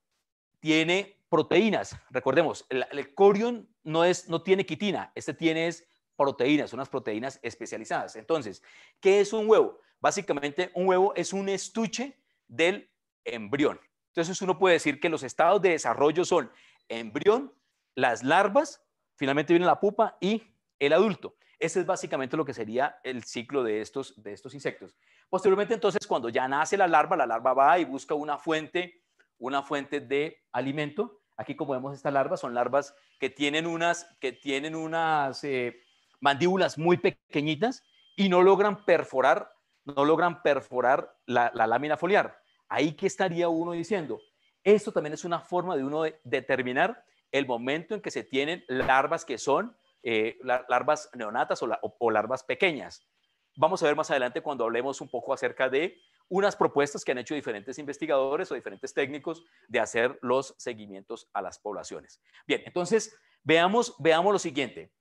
S2: tiene proteínas, recordemos, el, corión corion no, tiene quitina, este tiene proteínas, unas proteínas especializadas. Entonces, ¿qué es un huevo? Básicamente, un huevo es un estuche del embrión. Entonces, uno puede decir que los estados de desarrollo son embrión, las larvas, finalmente viene la pupa y el adulto. Ese es básicamente lo que sería el ciclo de estos, de estos insectos. Posteriormente, entonces, cuando ya nace la larva, la larva va y busca una fuente, una fuente de alimento Aquí como vemos estas larvas, son larvas que tienen unas, que tienen unas eh, mandíbulas muy pequeñitas y no logran perforar, no logran perforar la, lámina foliar. Ahí que estaría uno diciendo, esto también es una forma de uno determinar el momento en que se tienen larvas que son eh, larvas neonatas o larvas pequeñas. Vamos a ver más adelante cuando hablemos un poco acerca de unas propuestas que han hecho diferentes investigadores o diferentes técnicos de hacer los seguimientos a las poblaciones. Bien, entonces veamos, lo siguiente.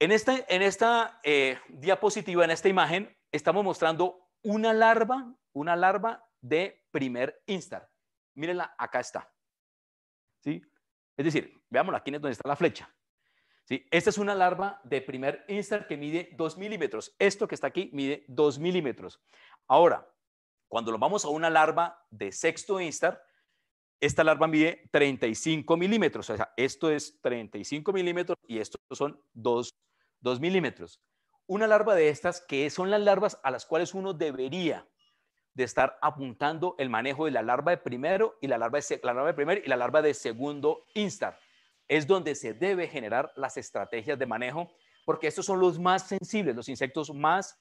S2: En, este, esta eh, diapositiva, en esta imagen, estamos mostrando una larva, una larva de primer instar. Mírenla, acá está. ¿Sí? Es decir, veámosla, aquí es donde está la flecha. Esta es una larva de primer instar que mide 2 milímetros. Esto que está aquí mide 2 milímetros. Ahora, cuando lo vamos a una larva de sexto instar, esta larva mide 35 milímetros. O sea, esto es 35 milímetros y estos son 2, milímetros. Una larva de estas, que son las larvas a las cuales uno debería de estar apuntando el manejo de la larva de primero y la larva de, la larva de primer y la larva de segundo instar es donde se debe generar las estrategias de manejo, porque estos son los más sensibles, los insectos más,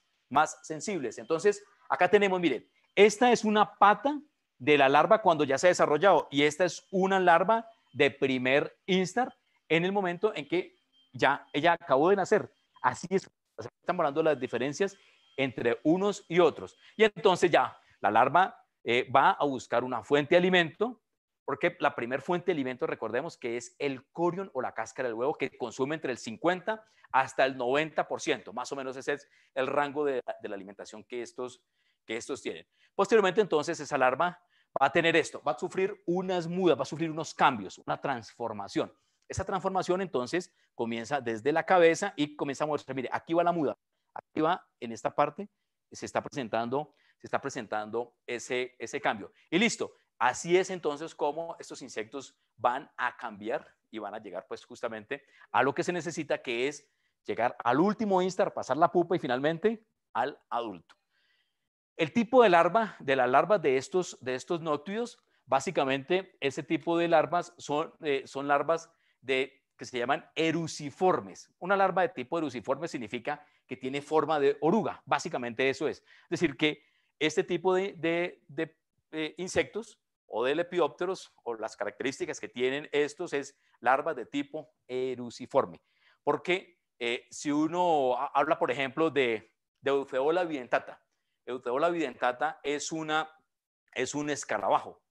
S2: sensibles. Entonces, acá tenemos, miren, esta es una pata de la larva cuando ya se ha desarrollado y esta es una larva de primer instar en el momento en que ya ella acabó de nacer. Así es, están morando las diferencias entre unos y otros. Y entonces ya la larva eh, va a buscar una fuente de alimento, porque la primera fuente de alimento, recordemos que es el corión o la cáscara del huevo, que consume entre el 50 hasta el 90%, más o menos ese es el rango de, la alimentación que estos, que estos tienen. Posteriormente, entonces, esa larva va a tener esto, va a sufrir unas mudas, va a sufrir unos cambios, una transformación. Esa transformación, entonces, comienza desde la cabeza y comienza a moverse. Mire, aquí va la muda, aquí va en esta parte, se está presentando se está presentando ese cambio. Y listo, Así es entonces cómo estos insectos van a cambiar y van a llegar pues justamente a lo que se necesita, que es llegar al último instar, pasar la pupa y finalmente al adulto. El tipo de larva, de las larvas de estos, de básicamente ese tipo de larvas son, eh, larvas que se llaman eruciformes. Una larva de tipo eruciforme significa que tiene forma de oruga, básicamente eso es. Es decir, que este tipo de, eh, insectos o de lepidópteros o las características que tienen estos, es larvas de tipo eruciforme. Porque eh, si uno habla, por ejemplo, de, de videntata, Eufeola videntata es, una, es un escarabajo.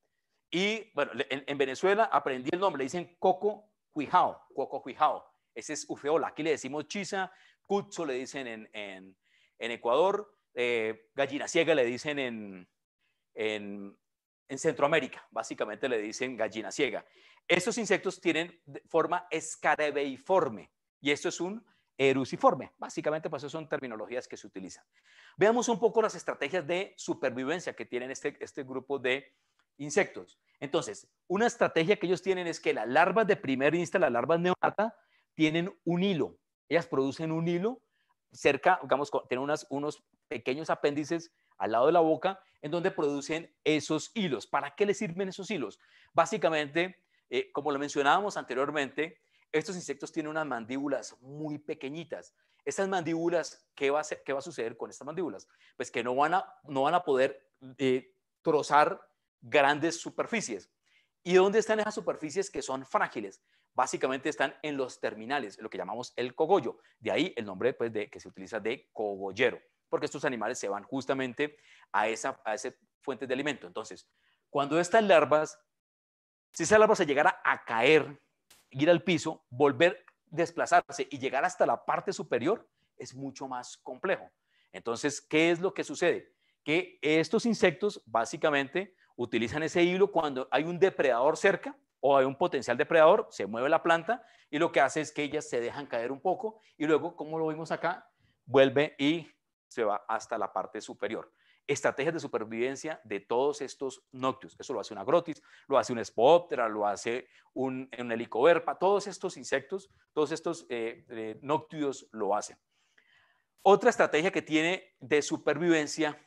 S2: Y bueno, en, Venezuela aprendí el nombre, le dicen coco cuijao, coco cuijao. Ese es ufeola. aquí le decimos chisa, cutso le dicen en, Ecuador, eh, gallina ciega le dicen en, en Centroamérica. Básicamente le dicen gallina ciega. Estos insectos tienen forma escarabeiforme y esto es un eruciforme. Básicamente, pues son terminologías que se utilizan. Veamos un poco las estrategias de supervivencia que tienen este, este, grupo de insectos. Entonces, una estrategia que ellos tienen es que las larvas de primer insta, las larvas neonata, tienen un hilo. Ellas producen un hilo cerca, digamos, tienen unos pequeños apéndices al lado de la boca, en donde producen esos hilos. ¿Para qué les sirven esos hilos? Básicamente, eh, como lo mencionábamos anteriormente, estos insectos tienen unas mandíbulas muy pequeñitas. Estas mandíbulas, ¿qué va a, suceder con estas mandíbulas? Pues que no van a, poder eh, trozar grandes superficies. ¿Y dónde están esas superficies que son frágiles? Básicamente están en los terminales, lo que llamamos el cogollo. De ahí el nombre pues, que se utiliza de cogollero porque estos animales se van justamente a esa, a fuente de alimento. Entonces, cuando estas larvas, si esa larva se llegara a caer, ir al piso, volver, desplazarse y llegar hasta la parte superior, es mucho más complejo. Entonces, ¿qué es lo que sucede? Que estos insectos básicamente utilizan ese hilo cuando hay un depredador cerca o hay un potencial depredador, se mueve la planta y lo que hace es que ellas se dejan caer un poco y luego, como lo vimos acá, vuelve y se va hasta la parte superior. Estrategias de supervivencia de todos estos noctios. Eso lo hace una grotis, lo hace un espodóptera, lo hace un, helicoverpa. Todos estos insectos, todos estos eh, eh lo hacen. Otra estrategia que tiene de supervivencia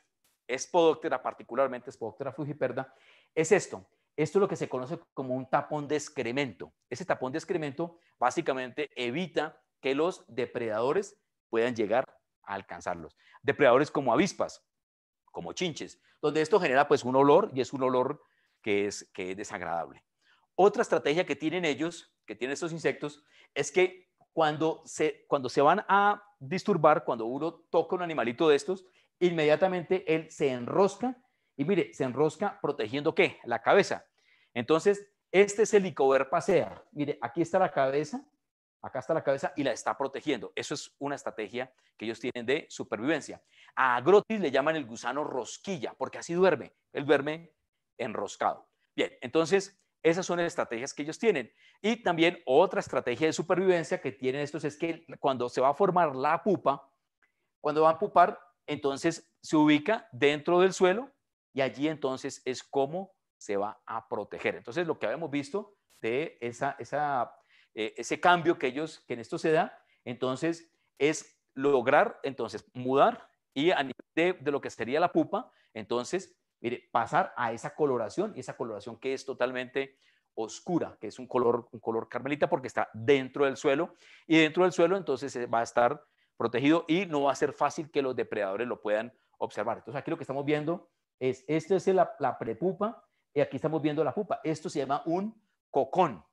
S2: espodóptera, particularmente espodóptera frugiperda, es esto. Esto es lo que se conoce como un tapón de excremento. Ese tapón de excremento básicamente evita que los depredadores puedan llegar alcanzarlos. Depredadores como avispas, como chinches, donde esto genera pues un olor y es un olor que es, que desagradable. Otra estrategia que tienen ellos, que tienen estos insectos, es que cuando se, cuando se van a disturbar, cuando uno toca un animalito de estos, inmediatamente él se enrosca y mire, se enrosca protegiendo qué? La cabeza. Entonces, este es el Pasea. Mire, aquí está la cabeza acá está la cabeza y la está protegiendo. Eso es una estrategia que ellos tienen de supervivencia. A Grotis le llaman el gusano rosquilla, porque así duerme. Él duerme enroscado. Bien, entonces esas son las estrategias que ellos tienen. Y también otra estrategia de supervivencia que tienen estos es que cuando se va a formar la pupa, cuando va a pupar, entonces se ubica dentro del suelo y allí entonces es como se va a proteger. Entonces lo que habíamos visto de esa, esa eh, ese cambio que ellos, que en esto se da, entonces es lograr, entonces, mudar y a nivel de, lo que sería la pupa, entonces, mire, pasar a esa coloración y esa coloración que es totalmente oscura, que es un color, carmelita porque está dentro del suelo y dentro del suelo entonces va a estar protegido y no va a ser fácil que los depredadores lo puedan observar. Entonces aquí lo que estamos viendo es, esta es la, la prepupa y aquí estamos viendo la pupa. Esto se llama un cocón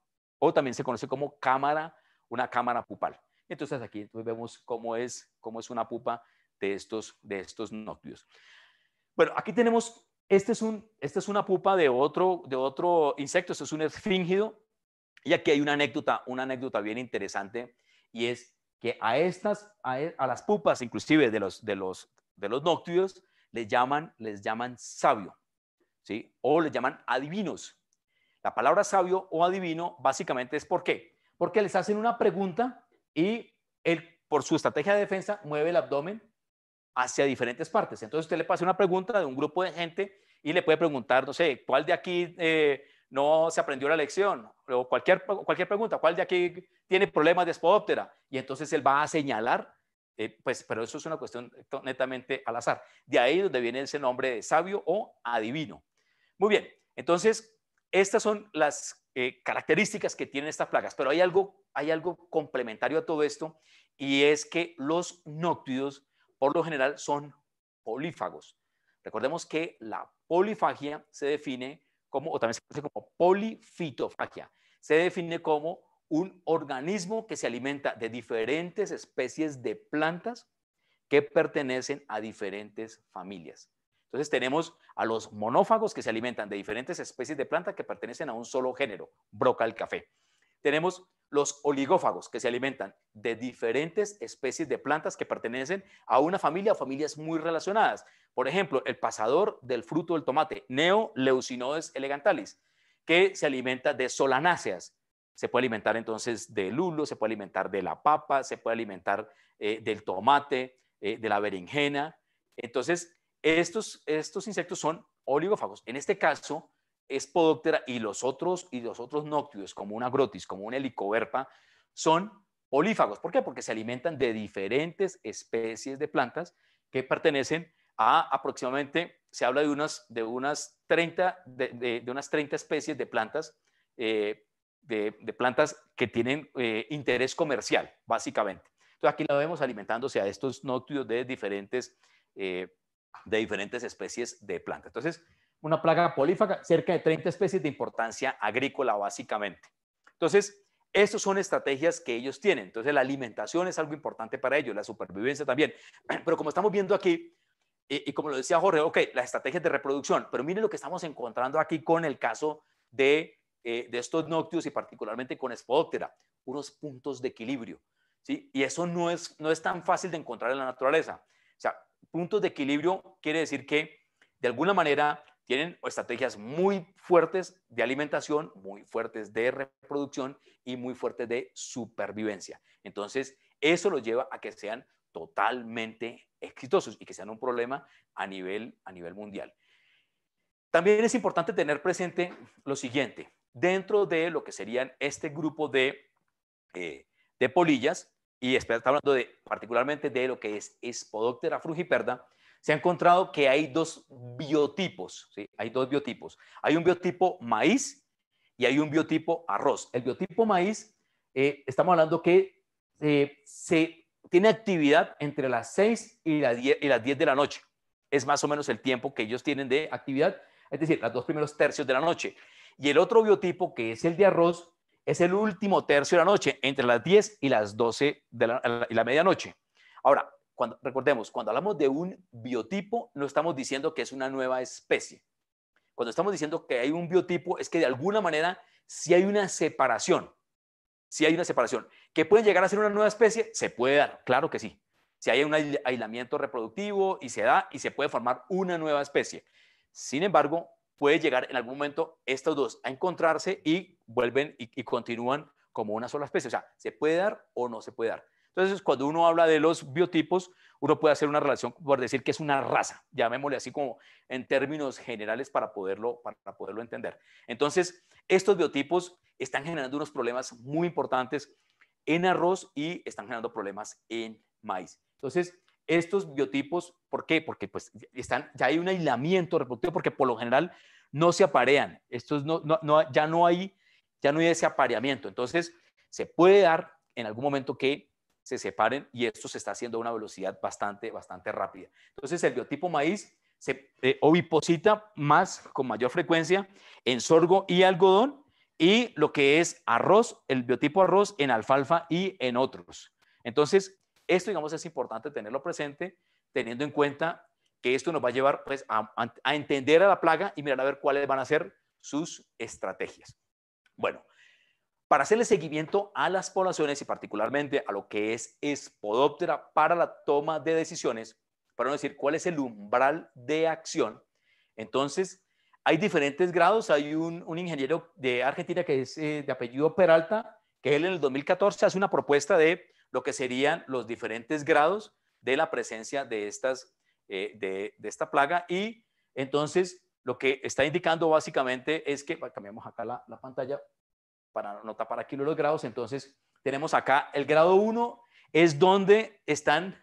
S2: o también se conoce como cámara, una cámara pupal. Entonces aquí vemos cómo es, cómo es una pupa de estos, de estos Bueno, aquí tenemos, este es un, esta es una pupa de otro, de otro insecto, Esto es un esfíngido, y aquí hay una anécdota, una anécdota bien interesante, y es que a estas, a, las pupas inclusive de los, de los, de los les llaman, les llaman sabio, ¿sí? O les llaman adivinos, la palabra sabio o adivino básicamente es por qué. Porque les hacen una pregunta y él, por su estrategia de defensa, mueve el abdomen hacia diferentes partes. Entonces usted le pasa una pregunta de un grupo de gente y le puede preguntar, no sé, ¿cuál de aquí eh, no se aprendió la lección? O cualquier, cualquier pregunta, ¿cuál de aquí tiene problemas de espodóptera? Y entonces él va a señalar, eh, pues, pero eso es una cuestión netamente al azar. De ahí donde viene ese nombre de sabio o adivino. Muy bien, entonces estas son las eh, características que tienen estas plagas, pero hay algo, hay algo complementario a todo esto y es que los noctuidos por lo general son polífagos. Recordemos que la polifagia se define como, o también se conoce como polifitofagia, se define como un organismo que se alimenta de diferentes especies de plantas que pertenecen a diferentes familias. Entonces tenemos a los monófagos que se alimentan de diferentes especies de plantas que pertenecen a un solo género, broca el café. Tenemos los oligófagos que se alimentan de diferentes especies de plantas que pertenecen a una familia o familias muy relacionadas. Por ejemplo, el pasador del fruto del tomate, Neoleucinodes elegantalis, que se alimenta de solanáceas. Se puede alimentar entonces del lulo, se puede alimentar de la papa, se puede alimentar eh, del tomate, eh, de la berenjena. Entonces, estos, insectos son oligófagos. En este caso, es podóctera y los otros, y los otros como una grotis, como una helicoverpa, son olífagos. ¿Por qué? Porque se alimentan de diferentes especies de plantas que pertenecen a aproximadamente, se habla de unas, de unas, 30, de, de, unas especies de plantas, eh, de, plantas que tienen eh, interés comercial, básicamente. Entonces aquí lo vemos alimentándose a estos nócteos de diferentes eh, de diferentes especies de plantas. Entonces, una plaga polífaga, cerca de 30 especies de importancia agrícola básicamente. Entonces, estas son estrategias que ellos tienen. Entonces, la alimentación es algo importante para ellos, la supervivencia también. Pero como estamos viendo aquí, y, como lo decía Jorge, ok, las estrategias de reproducción, pero miren lo que estamos encontrando aquí con el caso de, eh, de estos noctius y particularmente con Spodoptera, unos puntos de equilibrio. ¿sí? Y eso no es, no es tan fácil de encontrar en la naturaleza. O sea, puntos de equilibrio quiere decir que de alguna manera tienen estrategias muy fuertes de alimentación, muy fuertes de reproducción y muy fuertes de supervivencia. Entonces, eso los lleva a que sean totalmente exitosos y que sean un problema a nivel, a nivel mundial. También es importante tener presente lo siguiente, dentro de lo que serían este grupo de eh, polillas, y está hablando de, particularmente de lo que es Spodoptera frugiperda, se ha encontrado que hay dos biotipos, hay dos biotipos. Hay un biotipo maíz y hay un biotipo arroz. El biotipo maíz, eh, estamos hablando que eh, se tiene actividad entre las 6 y, la y las 10 de la noche. Es más o menos el tiempo que ellos tienen de actividad, es decir, los dos primeros tercios de la noche. Y el otro biotipo, que es el de arroz, es el último tercio de la noche, entre las 10 y las 12 de la, y la medianoche. Ahora, cuando, recordemos, cuando hablamos de un biotipo, no estamos diciendo que es una nueva especie. Cuando estamos diciendo que hay un biotipo, es que de alguna manera si hay una separación. si hay una separación. ¿Que puede llegar a ser una nueva especie? Se puede dar, claro que sí. Si hay un aislamiento reproductivo y se da y se puede formar una nueva especie. Sin embargo, puede llegar en algún momento estos dos a encontrarse y vuelven y, continúan como una sola especie. O sea, se puede dar o no se puede dar. Entonces, cuando uno habla de los biotipos, uno puede hacer una relación por decir que es una raza, llamémosle así como en términos generales para poderlo, para poderlo entender. Entonces, estos biotipos están generando unos problemas muy importantes en arroz y están generando problemas en maíz. Entonces, estos biotipos, ¿por qué? Porque pues están, ya hay un aislamiento reproductivo, porque por lo general no se aparean. Estos no, ya, no hay, ya no hay ese apareamiento. Entonces, se puede dar en algún momento que se separen y esto se está haciendo a una velocidad bastante, bastante rápida. Entonces, el biotipo maíz se eh, oviposita más con mayor frecuencia en sorgo y algodón y lo que es arroz, el biotipo arroz en alfalfa y en otros. Entonces, esto, digamos, es importante tenerlo presente, teniendo en cuenta que esto nos va a llevar pues, a, entender a la plaga y mirar a ver cuáles van a ser sus estrategias. Bueno, para hacerle seguimiento a las poblaciones y particularmente a lo que es Espodóptera para la toma de decisiones, para no decir cuál es el umbral de acción, entonces hay diferentes grados. Hay un, ingeniero de Argentina que es eh, de apellido Peralta, que él en el 2014 hace una propuesta de lo que serían los diferentes grados de la presencia de, estas, eh, de, esta plaga. Y entonces lo que está indicando básicamente es que, cambiamos acá la, pantalla para no tapar aquí los grados, entonces tenemos acá el grado 1 es donde están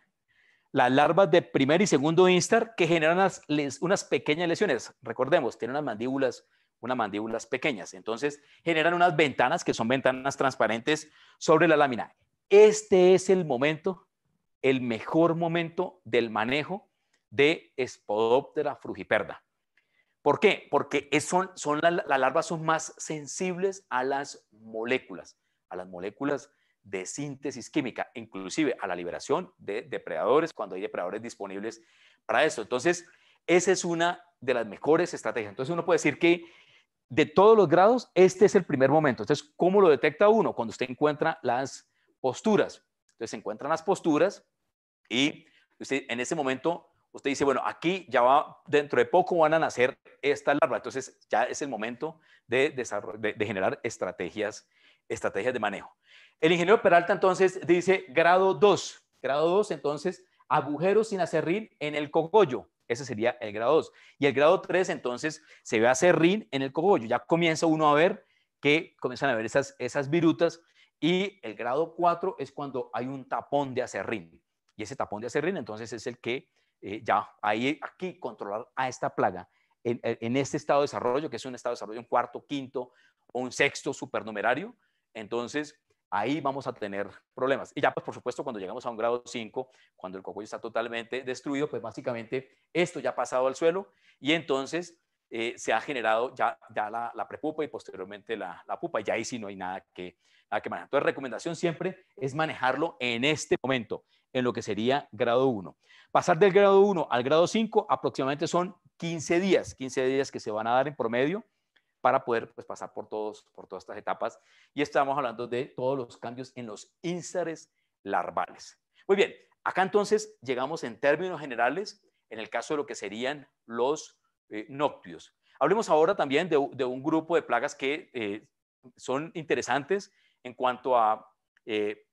S2: las larvas de primer y segundo instar que generan unas, pequeñas lesiones. Recordemos, tienen unas mandíbulas, unas mandíbulas pequeñas. Entonces, generan unas ventanas que son ventanas transparentes sobre la lámina. Este es el momento, el mejor momento del manejo de Spodoptera frugiperda. ¿Por qué? Porque son, las larvas son más sensibles a las moléculas, a las moléculas de síntesis química, inclusive a la liberación de depredadores cuando hay depredadores disponibles para eso. Entonces, esa es una de las mejores estrategias. Entonces, uno puede decir que de todos los grados, este es el primer momento. Entonces, ¿cómo lo detecta uno? Cuando usted encuentra las posturas. Entonces se encuentran las posturas y en ese momento usted dice, bueno, aquí ya va, dentro de poco van a nacer estas larvas. Entonces ya es el momento de, generar estrategias, estrategias de manejo. El ingeniero Peralta entonces dice grado 2. Grado 2, entonces, agujeros sin acerrín en el cogollo. Ese sería el grado 2. Y el grado 3, entonces, se ve acerrín en el cogollo. Ya comienza uno a ver que comienzan a ver esas, esas virutas y el grado 4 es cuando hay un tapón de acerrín. Y ese tapón de acerrín entonces es el que eh, ya ahí, aquí controlar a esta plaga en, este estado de desarrollo, que es un estado de desarrollo, un cuarto, quinto o un sexto supernumerario. Entonces ahí vamos a tener problemas. Y ya pues por supuesto cuando llegamos a un grado 5, cuando el ya está totalmente destruido, pues básicamente esto ya ha pasado al suelo y entonces eh, se ha generado ya, ya la, la prepupa y posteriormente la, la pupa. Y ahí sí no hay nada que la que maneja. Entonces, recomendación siempre es manejarlo en este momento, en lo que sería grado 1. Pasar del grado 1 al grado 5 aproximadamente son 15 días, 15 días que se van a dar en promedio para poder pues, pasar por, todos, por todas estas etapas. Y estamos hablando de todos los cambios en los ínsares larvales. Muy bien, acá entonces llegamos en términos generales en el caso de lo que serían los eh, Hablemos ahora también de, un grupo de plagas que eh, son interesantes en cuanto a, eh,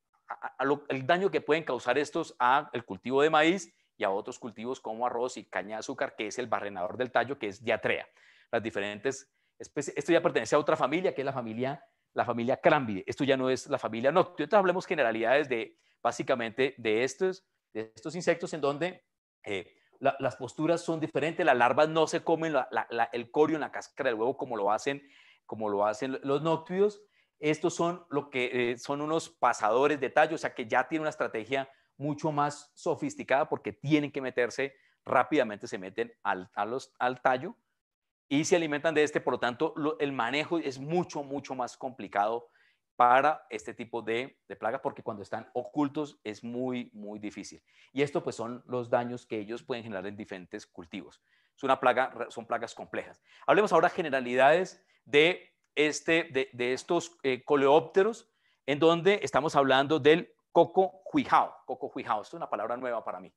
S2: el daño que pueden causar estos a el cultivo de maíz y a otros cultivos como arroz y caña de azúcar, que es el barrenador del tallo, que es diatrea. Las diferentes esto ya pertenece a otra familia, que es la familia, la familia Esto ya no es la familia noctua. hablemos generalidades de, básicamente, de estos, de estos insectos en donde eh, las posturas son diferentes, las larvas no se comen el corio en la cáscara del huevo como lo hacen, como lo hacen los noctuidos, estos son lo que eh, son unos pasadores de tallo, o sea que ya tienen una estrategia mucho más sofisticada porque tienen que meterse rápidamente, se meten al, al tallo y se alimentan de este. Por lo tanto, el manejo es mucho, mucho más complicado para este tipo de, plagas porque cuando están ocultos es muy, muy difícil. Y esto pues son los daños que ellos pueden generar en diferentes cultivos. son plagas complejas. Hablemos ahora generalidades de este, de, de estos eh, coleópteros, en donde estamos hablando del coco huijao. Coco huijao, esto es una palabra nueva para mí,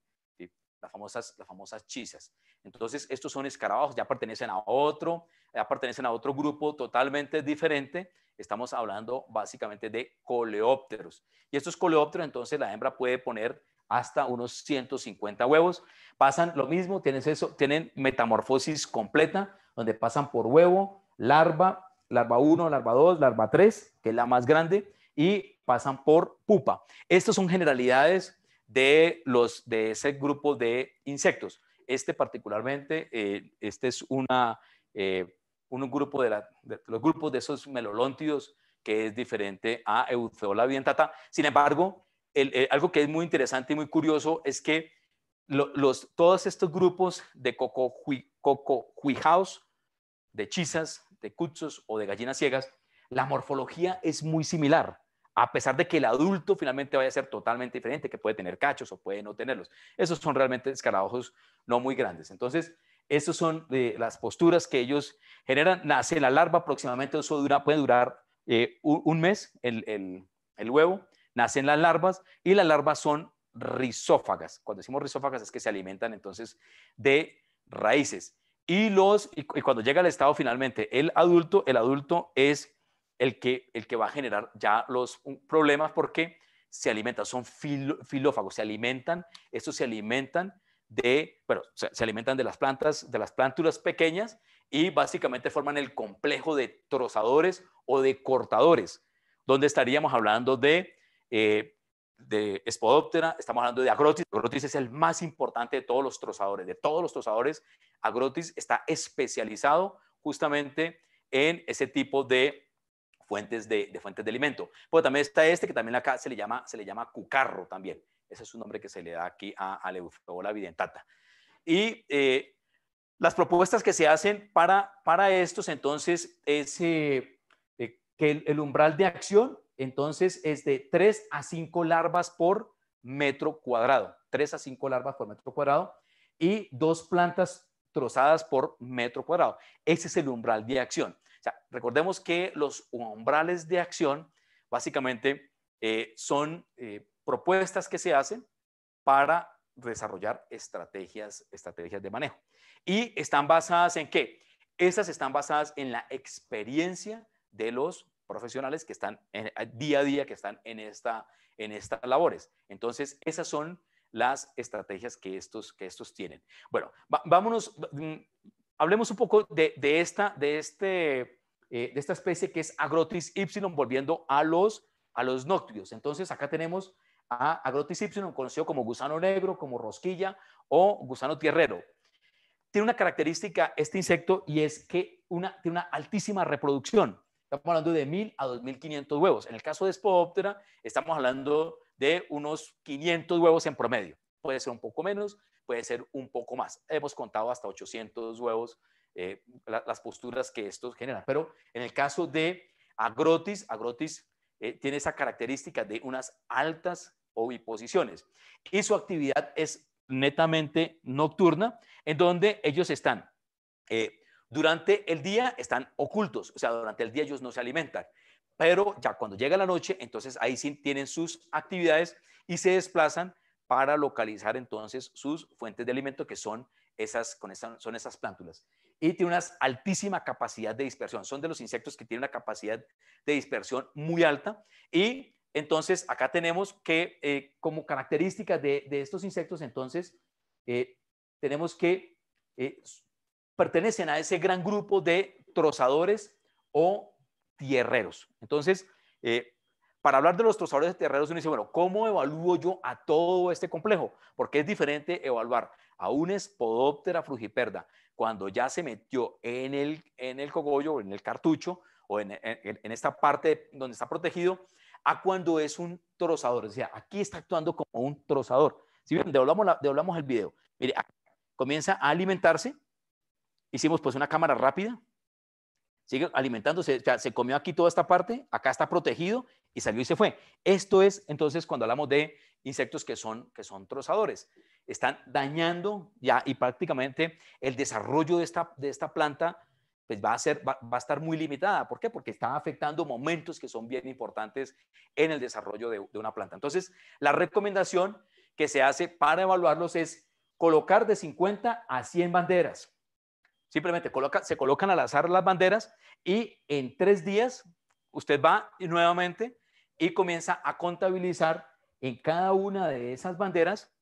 S2: las, famosas, las famosas chisas. Entonces, estos son escarabajos, ya pertenecen a otro, ya pertenecen a otro grupo totalmente diferente. Estamos hablando básicamente de coleópteros. Y estos coleópteros, entonces, la hembra puede poner hasta unos 150 huevos. Pasan lo mismo, eso, tienen metamorfosis completa, donde pasan por huevo, larva, larva 1, larva 2, larva 3, que es la más grande, y pasan por pupa. Estas son generalidades de, los, de ese grupo de insectos. Este particularmente, eh, este es una, eh, un grupo de, los grupos de esos melolóntidos que es diferente a Eutheola Sin embargo, eh, algo que es muy interesante y muy curioso es que todos estos grupos de cocohuijaos, coco, de chisas, de cuchos o de gallinas ciegas, la morfología es muy similar, a pesar de que el adulto finalmente vaya a ser totalmente diferente, que puede tener cachos o puede no tenerlos. Esos son realmente escarabajos no muy grandes. Entonces, esas son las posturas que ellos generan. Nace la larva, aproximadamente eso puede durar eh, un, mes, el, huevo. Nacen las larvas y las larvas son rizófagas. Cuando decimos rizófagas es que se alimentan entonces de raíces. Y, los, y, cuando llega al estado finalmente, el adulto, el adulto es el que, el que va a generar ya los problemas porque se alimentan, son filófagos, se alimentan, estos se alimentan de, bueno, se, alimentan de las plantas, de las plántulas pequeñas y básicamente forman el complejo de trozadores o de cortadores, donde estaríamos hablando de eh, de Spodoptera, estamos hablando de Agrotis. Agrotis es el más importante de todos los trozadores. De todos los trozadores, Agrotis está especializado justamente en ese tipo de fuentes de, fuentes de alimento. pues también está este que también acá se le llama, se le llama cucarro también. Ese es un nombre que se le da aquí a, a Y eh, las propuestas que se hacen para, para estos entonces es eh, eh, que el umbral de acción entonces es de 3 a 5 larvas por metro cuadrado, 3 a 5 larvas por metro cuadrado y dos plantas trozadas por metro cuadrado. Ese es el umbral de acción. O sea, recordemos que los umbrales de acción básicamente eh, son eh, propuestas que se hacen para desarrollar estrategias, estrategias de manejo. Y están basadas en qué? Estas están basadas en la experiencia de los profesionales que están eh, día a día, que están en, esta, estas labores. Entonces, esas son las estrategias que estos, tienen. Bueno, vámonos, mm, hablemos un poco este, eh, de, esta, especie que es Agrotis ypsilon, volviendo a los, a Entonces, acá tenemos a Agrotis ypsilon, conocido como gusano negro, como rosquilla o gusano tierrero. Tiene una característica este insecto y es que tiene una altísima reproducción. Estamos hablando de 1.000 a 2.500 huevos. En el caso de Spodoptera, estamos hablando de unos 500 huevos en promedio. Puede ser un poco menos, puede ser un poco más. Hemos contado hasta 800 huevos, eh, las posturas que estos generan. Pero en el caso de Agrotis, Agrotis eh, tiene esa característica de unas altas oviposiciones. Y su actividad es netamente nocturna, en donde ellos están eh, durante el día están ocultos, o sea, durante el día ellos no se alimentan, pero ya cuando llega la noche, entonces ahí sí tienen sus actividades y se desplazan para localizar entonces sus fuentes de alimento que son esas, con son esas plántulas. Y tiene una altísima capacidad de dispersión. Son de los insectos que tienen una capacidad de dispersión muy alta. Y entonces acá tenemos que eh, como característica de, de, estos insectos, entonces eh, tenemos que eh, pertenecen a ese gran grupo de trozadores o tierreros. Entonces, eh, para hablar de los trozadores de tierreros, uno dice, bueno, ¿cómo evalúo yo a todo este complejo? Porque es diferente evaluar a un espodóptera frugiperda cuando ya se metió en el, en el cogollo, en el cartucho, o en, esta parte donde está protegido, a cuando es un trozador. O sea, aquí está actuando como un trozador. Si bien, devolvamos, devolvamos el video. Mire, comienza a alimentarse, Hicimos pues una cámara rápida, sigue alimentándose, o se comió aquí toda esta parte, acá está protegido y salió y se fue. Esto es entonces cuando hablamos de insectos que son, que son trozadores. Están dañando ya y prácticamente el desarrollo de esta, planta pues va a, ser, estar muy limitada. ¿Por qué? Porque está afectando momentos que son bien importantes en el desarrollo de, de una planta. Entonces, la recomendación que se hace para evaluarlos es colocar de 50 a 100 banderas Simplemente se colocan al azar las banderas y en tres días usted va nuevamente y comienza a contabilizar en cada una de esas banderas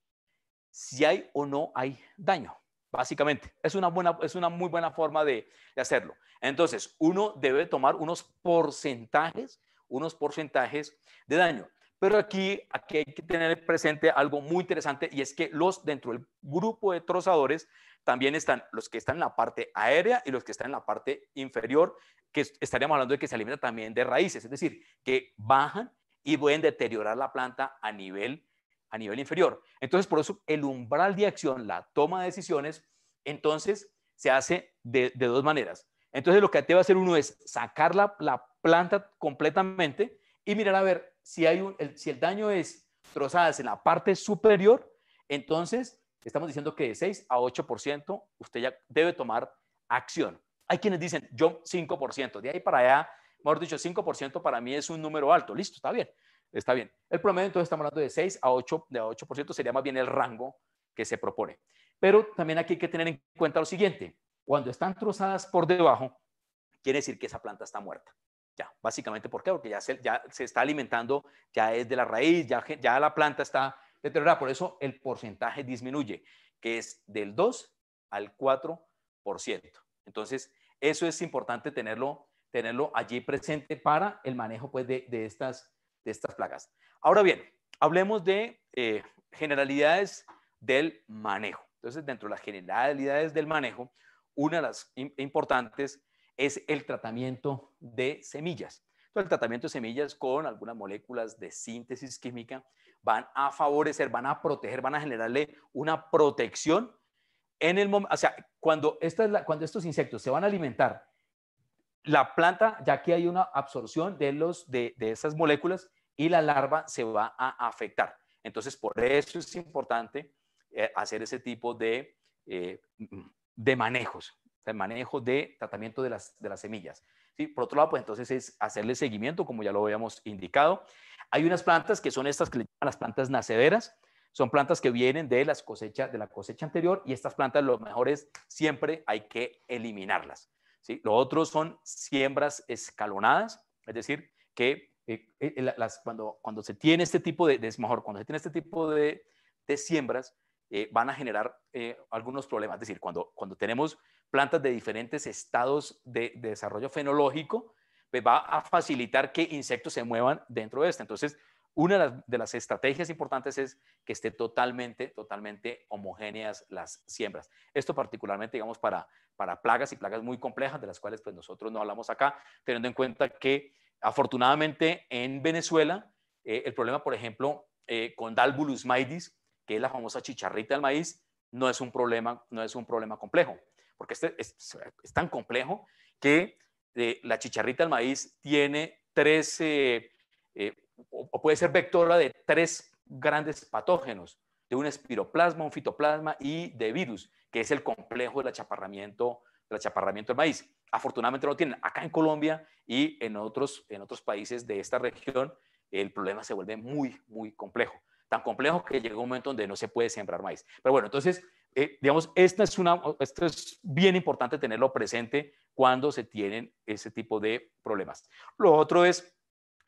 S2: si hay o no hay daño. Básicamente, es una, buena, muy buena forma de, de hacerlo. Entonces, uno debe tomar unos porcentajes, unos porcentajes de daño. Pero aquí, aquí hay que tener presente algo muy interesante y es que los dentro del grupo de trozadores también están los que están en la parte aérea y los que están en la parte inferior, que estaríamos hablando de que se alimentan también de raíces, es decir, que bajan y pueden deteriorar la planta a nivel, a nivel inferior. Entonces, por eso el umbral de acción, la toma de decisiones, entonces se hace de, dos maneras. Entonces, lo que te va a hacer uno es sacar la, planta completamente y mirar a ver si, hay si el daño es trozadas en la parte superior, entonces estamos diciendo que de 6 a 8% usted ya debe tomar acción. Hay quienes dicen, yo 5%, de ahí para allá, mejor dicho, 5% para mí es un número alto. Listo, está bien, está bien. El promedio entonces estamos hablando de 6 a 8, de 8% sería más bien el rango que se propone. Pero también aquí hay que tener en cuenta lo siguiente, cuando están trozadas por debajo, quiere decir que esa planta está muerta. Ya, básicamente, ¿por qué? Porque ya se, ya se está alimentando, ya es de la raíz, ya, ya la planta está por eso el porcentaje disminuye, que es del 2 al 4%. Entonces, eso es importante tenerlo, tenerlo allí presente para el manejo pues, de, de estas, de estas plagas. Ahora bien, hablemos de eh, generalidades del manejo. Entonces, dentro de las generalidades del manejo, una de las importantes es el tratamiento de semillas. el tratamiento de semillas con algunas moléculas de síntesis química van a favorecer, van a proteger, van a generarle una protección en el o sea, cuando, cuando estos insectos se van a alimentar, la planta, ya que hay una absorción de, esas moléculas y la larva se va a afectar. Entonces, por eso es importante eh, hacer ese tipo eh, de, manejos, de manejo de tratamiento de las, semillas. Por otro lado, pues entonces es hacerle seguimiento, como ya lo habíamos indicado. Hay unas plantas que son estas que le llaman las plantas nacederas, son plantas que vienen de, las cosechas de la cosecha anterior y estas plantas lo mejor es siempre hay que eliminarlas. Lo otro son siembras escalonadas, es decir, que eh, eh, cuando, se tiene este tipo de, cuando se tiene este tipo de, de siembras, eh, van a generar algunos problemas. Es decir, cuando, cuando tenemos plantas de diferentes estados de desarrollo fenológico, pues, va a facilitar que insectos se muevan dentro de esta. Entonces, una de las, estrategias importantes es que esté totalmente, totalmente homogéneas las siembras. Esto particularmente, digamos, para, para plagas y plagas muy complejas, de las cuales pues nosotros no hablamos acá, teniendo en cuenta que afortunadamente en Venezuela, eh, el problema, por ejemplo, eh, con Dalbulus maidis, que es la famosa chicharrita del maíz, no es un problema, no es un problema complejo, porque este es tan complejo que la chicharrita al maíz tiene tres, eh, eh, o, puede ser vectora de tres grandes patógenos, de un espiroplasma, un fitoplasma y de virus, que es el complejo del achaparramiento, del achaparramiento del maíz. Afortunadamente lo tienen acá en Colombia y en otros, en otros países de esta región, el problema se vuelve muy, muy complejo. Tan complejo que llega un momento donde no se puede sembrar maíz. Pero bueno, entonces eh, digamos, es una, esto es bien importante tenerlo presente cuando se tienen ese tipo de problemas. Lo otro es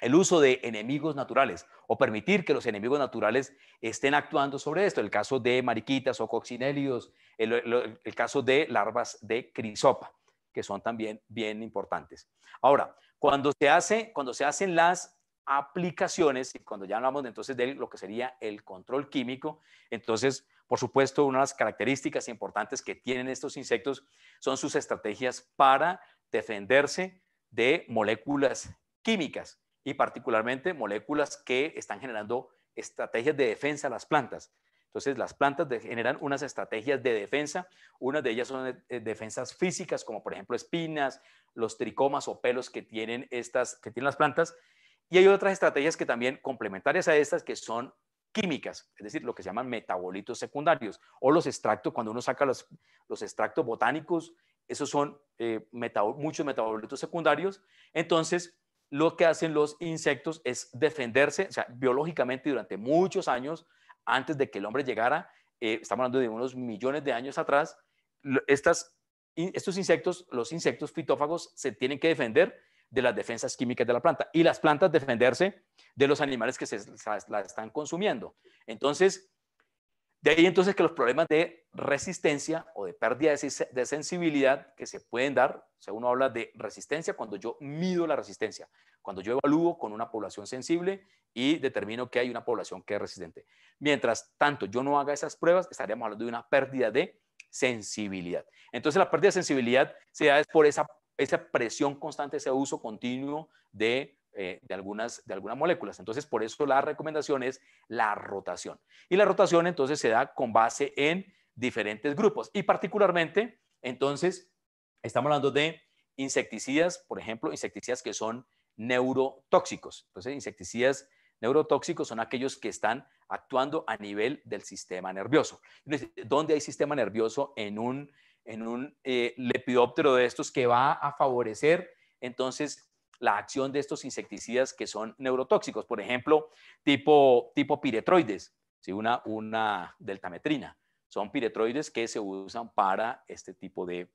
S2: el uso de enemigos naturales o permitir que los enemigos naturales estén actuando sobre esto. El caso de mariquitas o coccinélidos, el, caso de larvas de crisopa, que son también bien importantes. Ahora, cuando se, cuando se hacen las aplicaciones y cuando ya hablamos entonces de lo que sería el control químico, entonces por supuesto, una de las características importantes que tienen estos insectos son sus estrategias para defenderse de moléculas químicas y particularmente moléculas que están generando estrategias de defensa a las plantas. Entonces, las plantas generan unas estrategias de defensa. Una de ellas son eh, eh, defensas físicas, como por ejemplo espinas, los tricomas o pelos que tienen, estas, que tienen las plantas. Y hay otras estrategias que también complementarias a estas, que son químicas, es decir, lo que se llaman metabolitos secundarios, o los extractos, cuando uno saca los, extractos botánicos, esos son eh, muchos metabolitos secundarios. Entonces, lo que hacen los insectos es defenderse, o sea, biológicamente durante muchos años, antes de que el hombre llegara, eh, estamos hablando de unos millones de años atrás, estos insectos, los insectos fitófagos, se tienen que defender de las defensas químicas de la planta y las plantas defenderse de los animales que se, la están consumiendo. Entonces, de ahí entonces que los problemas de resistencia o de pérdida de sensibilidad que se pueden dar, según uno habla de resistencia cuando yo mido la resistencia, cuando yo evalúo con una población sensible y determino que hay una población que es resistente. Mientras tanto yo no haga esas pruebas, estaríamos hablando de una pérdida de sensibilidad. Entonces la pérdida de sensibilidad se da por esa esa presión constante, ese uso continuo eh, de, algunas, de algunas moléculas. Entonces, por eso la recomendación es la rotación. Y la rotación entonces se da con base en diferentes grupos y particularmente, entonces, estamos hablando de insecticidas, por ejemplo, insecticidas que son neurotóxicos. Entonces, insecticidas neurotóxicos son aquellos que están actuando a nivel del sistema nervioso. ¿Dónde hay sistema nervioso en un en un eh, lepidóptero de estos que va a favorecer entonces la acción de estos insecticidas que son neurotóxicos, por ejemplo, tipo, tipo piretroides, una, deltametrina. Son piretroides que se usan para este tipo de,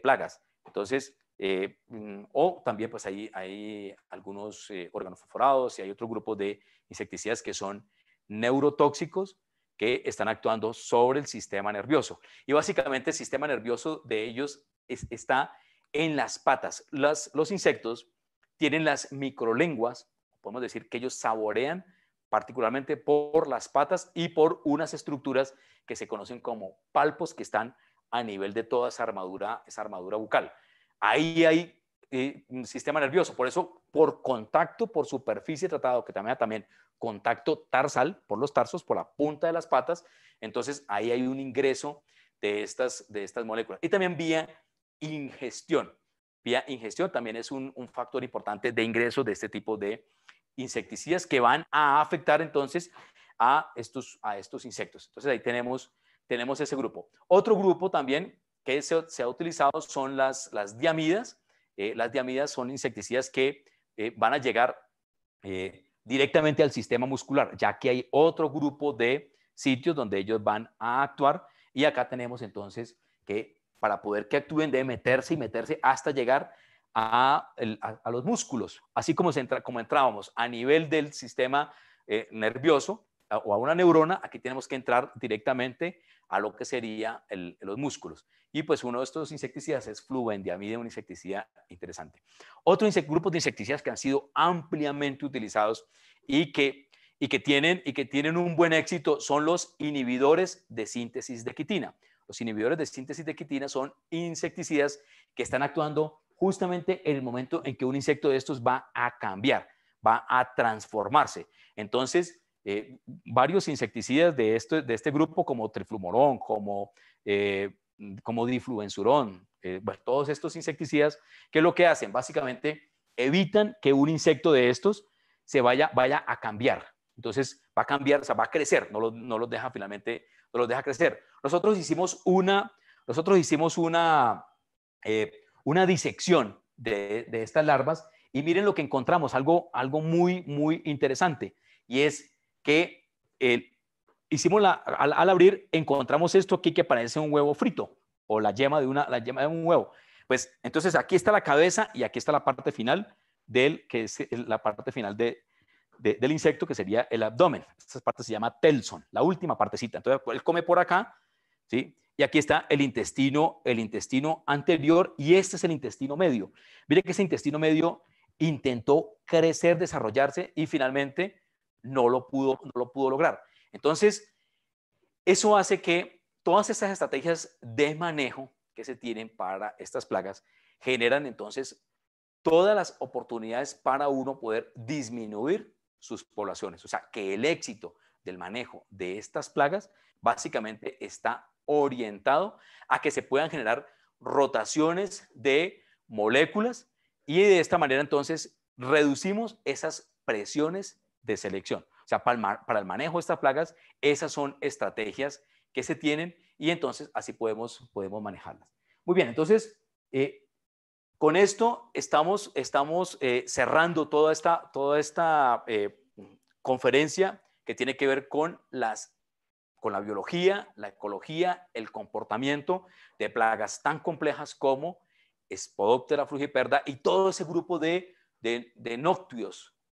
S2: plagas. Entonces, eh, mm, o también pues hay, hay algunos órganos eh, fosforados y hay otro grupo de insecticidas que son neurotóxicos que están actuando sobre el sistema nervioso. Y básicamente el sistema nervioso de ellos está en las patas. los insectos tienen las microlenguas, podemos decir que ellos saborean particularmente por las patas y por unas estructuras que se conocen como palpos que están a nivel de toda esa armadura, esa armadura bucal. Ahí hay eh, un sistema nervioso, por eso por contacto, por superficie tratado, que también, también contacto tarsal por los tarsos, por la punta de las patas. Entonces ahí hay un ingreso de estas, de estas moléculas. Y también vía ingestión. Vía ingestión también es un, factor importante de ingreso de este tipo de insecticidas que van a afectar entonces a estos, a estos insectos. Entonces ahí tenemos, tenemos ese grupo. Otro grupo también que se, ha utilizado son las, diamidas. Eh, las diamidas son insecticidas que eh, van a llegar eh, directamente al sistema muscular, ya que hay otro grupo de sitios donde ellos van a actuar y acá tenemos entonces que para poder que actúen debe meterse y meterse hasta llegar a, los músculos, así como, como entrábamos a nivel del sistema eh, nervioso, o a una neurona, aquí tenemos que entrar directamente a lo que sería los músculos. Y pues uno de estos insecticidas es fluvendiamide, un insecticida interesante. Otro grupo de insecticidas que han sido ampliamente utilizados y que, y que, tienen, y que tienen un buen éxito son los inhibidores de síntesis de quitina. Los inhibidores de síntesis de quitina son insecticidas que están actuando justamente en el momento en que un insecto de estos va a cambiar, va a transformarse. Entonces, eh, varios insecticidas de, esto, de este grupo como triflumorón, como, eh, como difluensurón, eh, bueno, todos estos insecticidas, que lo que hacen básicamente evitan que un insecto de estos se vaya, vaya a cambiar. Entonces va a cambiar, o sea, va a crecer, no, los deja finalmente, no los deja crecer. Nosotros hicimos una, nosotros hicimos una, una disección de, estas larvas y miren lo que encontramos, algo, algo muy, muy interesante, y es que eh, hicimos al, abrir, encontramos esto aquí que parece un huevo frito o la yema, de una, la yema de un huevo. Pues entonces aquí está la cabeza y aquí está la parte final del, que es la parte final del insecto, que sería el abdomen. Esta parte se llama telson, la última partecita. Entonces él come por acá, ¿sí? Y aquí está el intestino, el intestino anterior y este es el intestino medio. Mire que ese intestino medio intentó crecer, desarrollarse y finalmente no lo pudo, lograr. Entonces, eso hace que todas estas estrategias de manejo que se tienen para estas plagas generan entonces todas las oportunidades para uno poder disminuir sus poblaciones. O sea, que el éxito del manejo de estas plagas básicamente está orientado a que se puedan generar rotaciones de moléculas y de esta manera entonces reducimos esas presiones de selección. O sea, para el, manejo de estas plagas, esas son estrategias que se tienen y entonces así podemos, manejarlas. Muy bien, entonces, eh, con esto estamos, eh, cerrando toda esta, eh, conferencia que tiene que ver con las con la biología, la ecología, el comportamiento de plagas tan complejas como Spodoptera frugiperda y todo ese grupo de, de, de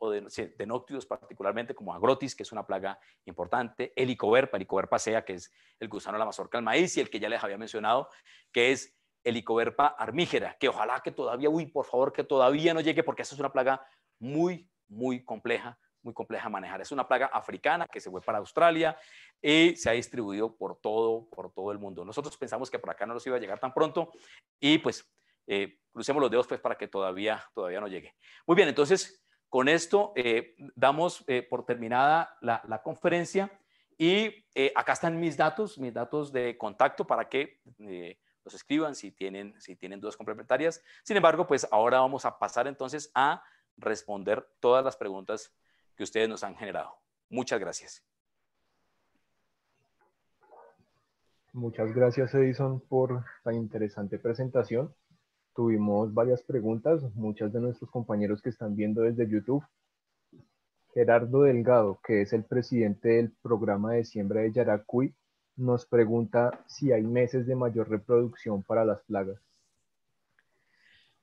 S2: o de, de particularmente como agrotis, que es una plaga importante, helicoverpa, helicoverpa sea, que es el gusano de la mazorca del maíz, y el que ya les había mencionado, que es helicoverpa armígera, que ojalá que todavía, uy, por favor, que todavía no llegue, porque esa es una plaga muy, muy compleja, muy compleja de manejar. Es una plaga africana que se fue para Australia y se ha distribuido por todo, por todo el mundo. Nosotros pensamos que por acá no nos iba a llegar tan pronto y pues eh, crucemos los dedos pues para que todavía, todavía no llegue. Muy bien, entonces con esto eh, damos eh, por terminada la, conferencia y eh, acá están mis datos, mis datos de contacto para que los escriban si tienen, si dudas complementarias. Sin embargo, pues ahora vamos a pasar entonces a responder todas las preguntas que ustedes nos han generado. Muchas gracias.
S1: Muchas gracias, Edison, por la interesante presentación tuvimos varias preguntas, muchas de nuestros compañeros que están viendo desde YouTube. Gerardo Delgado, que es el presidente del programa de siembra de Yaracuy, nos pregunta si hay meses de mayor reproducción para las plagas.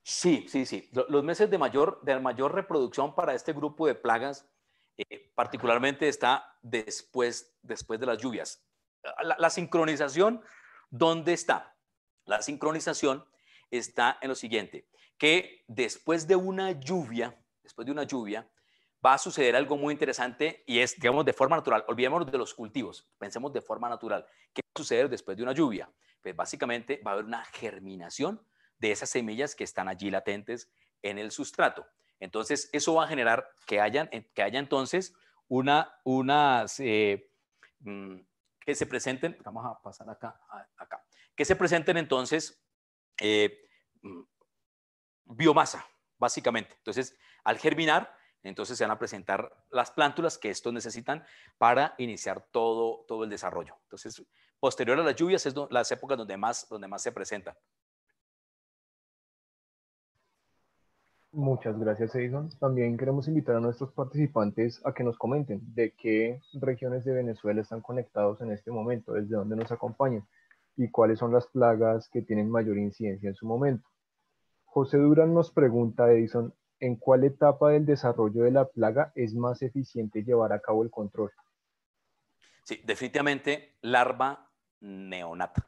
S2: Sí, sí, sí. Los meses de mayor, de mayor reproducción para este grupo de plagas, eh, particularmente está después, después de las lluvias. La, la sincronización, ¿dónde está? La sincronización está en lo siguiente, que después de una lluvia, después de una lluvia, va a suceder algo muy interesante y es, digamos, de forma natural. Olvidémonos de los cultivos, pensemos de forma natural. ¿Qué va a suceder después de una lluvia? Pues básicamente va a haber una germinación de esas semillas que están allí latentes en el sustrato. Entonces, eso va a generar que, hayan, que haya entonces una, unas, eh, mm, que se presenten, vamos a pasar acá, acá, que se presenten entonces eh, mm, biomasa, básicamente. Entonces, al germinar, entonces se van a presentar las plántulas que estos necesitan para iniciar todo, el desarrollo. Entonces, posterior a las lluvias es las épocas donde más, donde más se presentan.
S6: Muchas
S1: gracias, Edison. También queremos invitar a nuestros participantes a que nos comenten de qué regiones de Venezuela están conectados en este momento, desde dónde nos acompañan y cuáles son las plagas que tienen mayor incidencia en su momento. José Durán nos pregunta, Edison, ¿en cuál etapa del desarrollo de la plaga es más eficiente llevar a cabo el control?
S2: Sí, definitivamente larva neonata.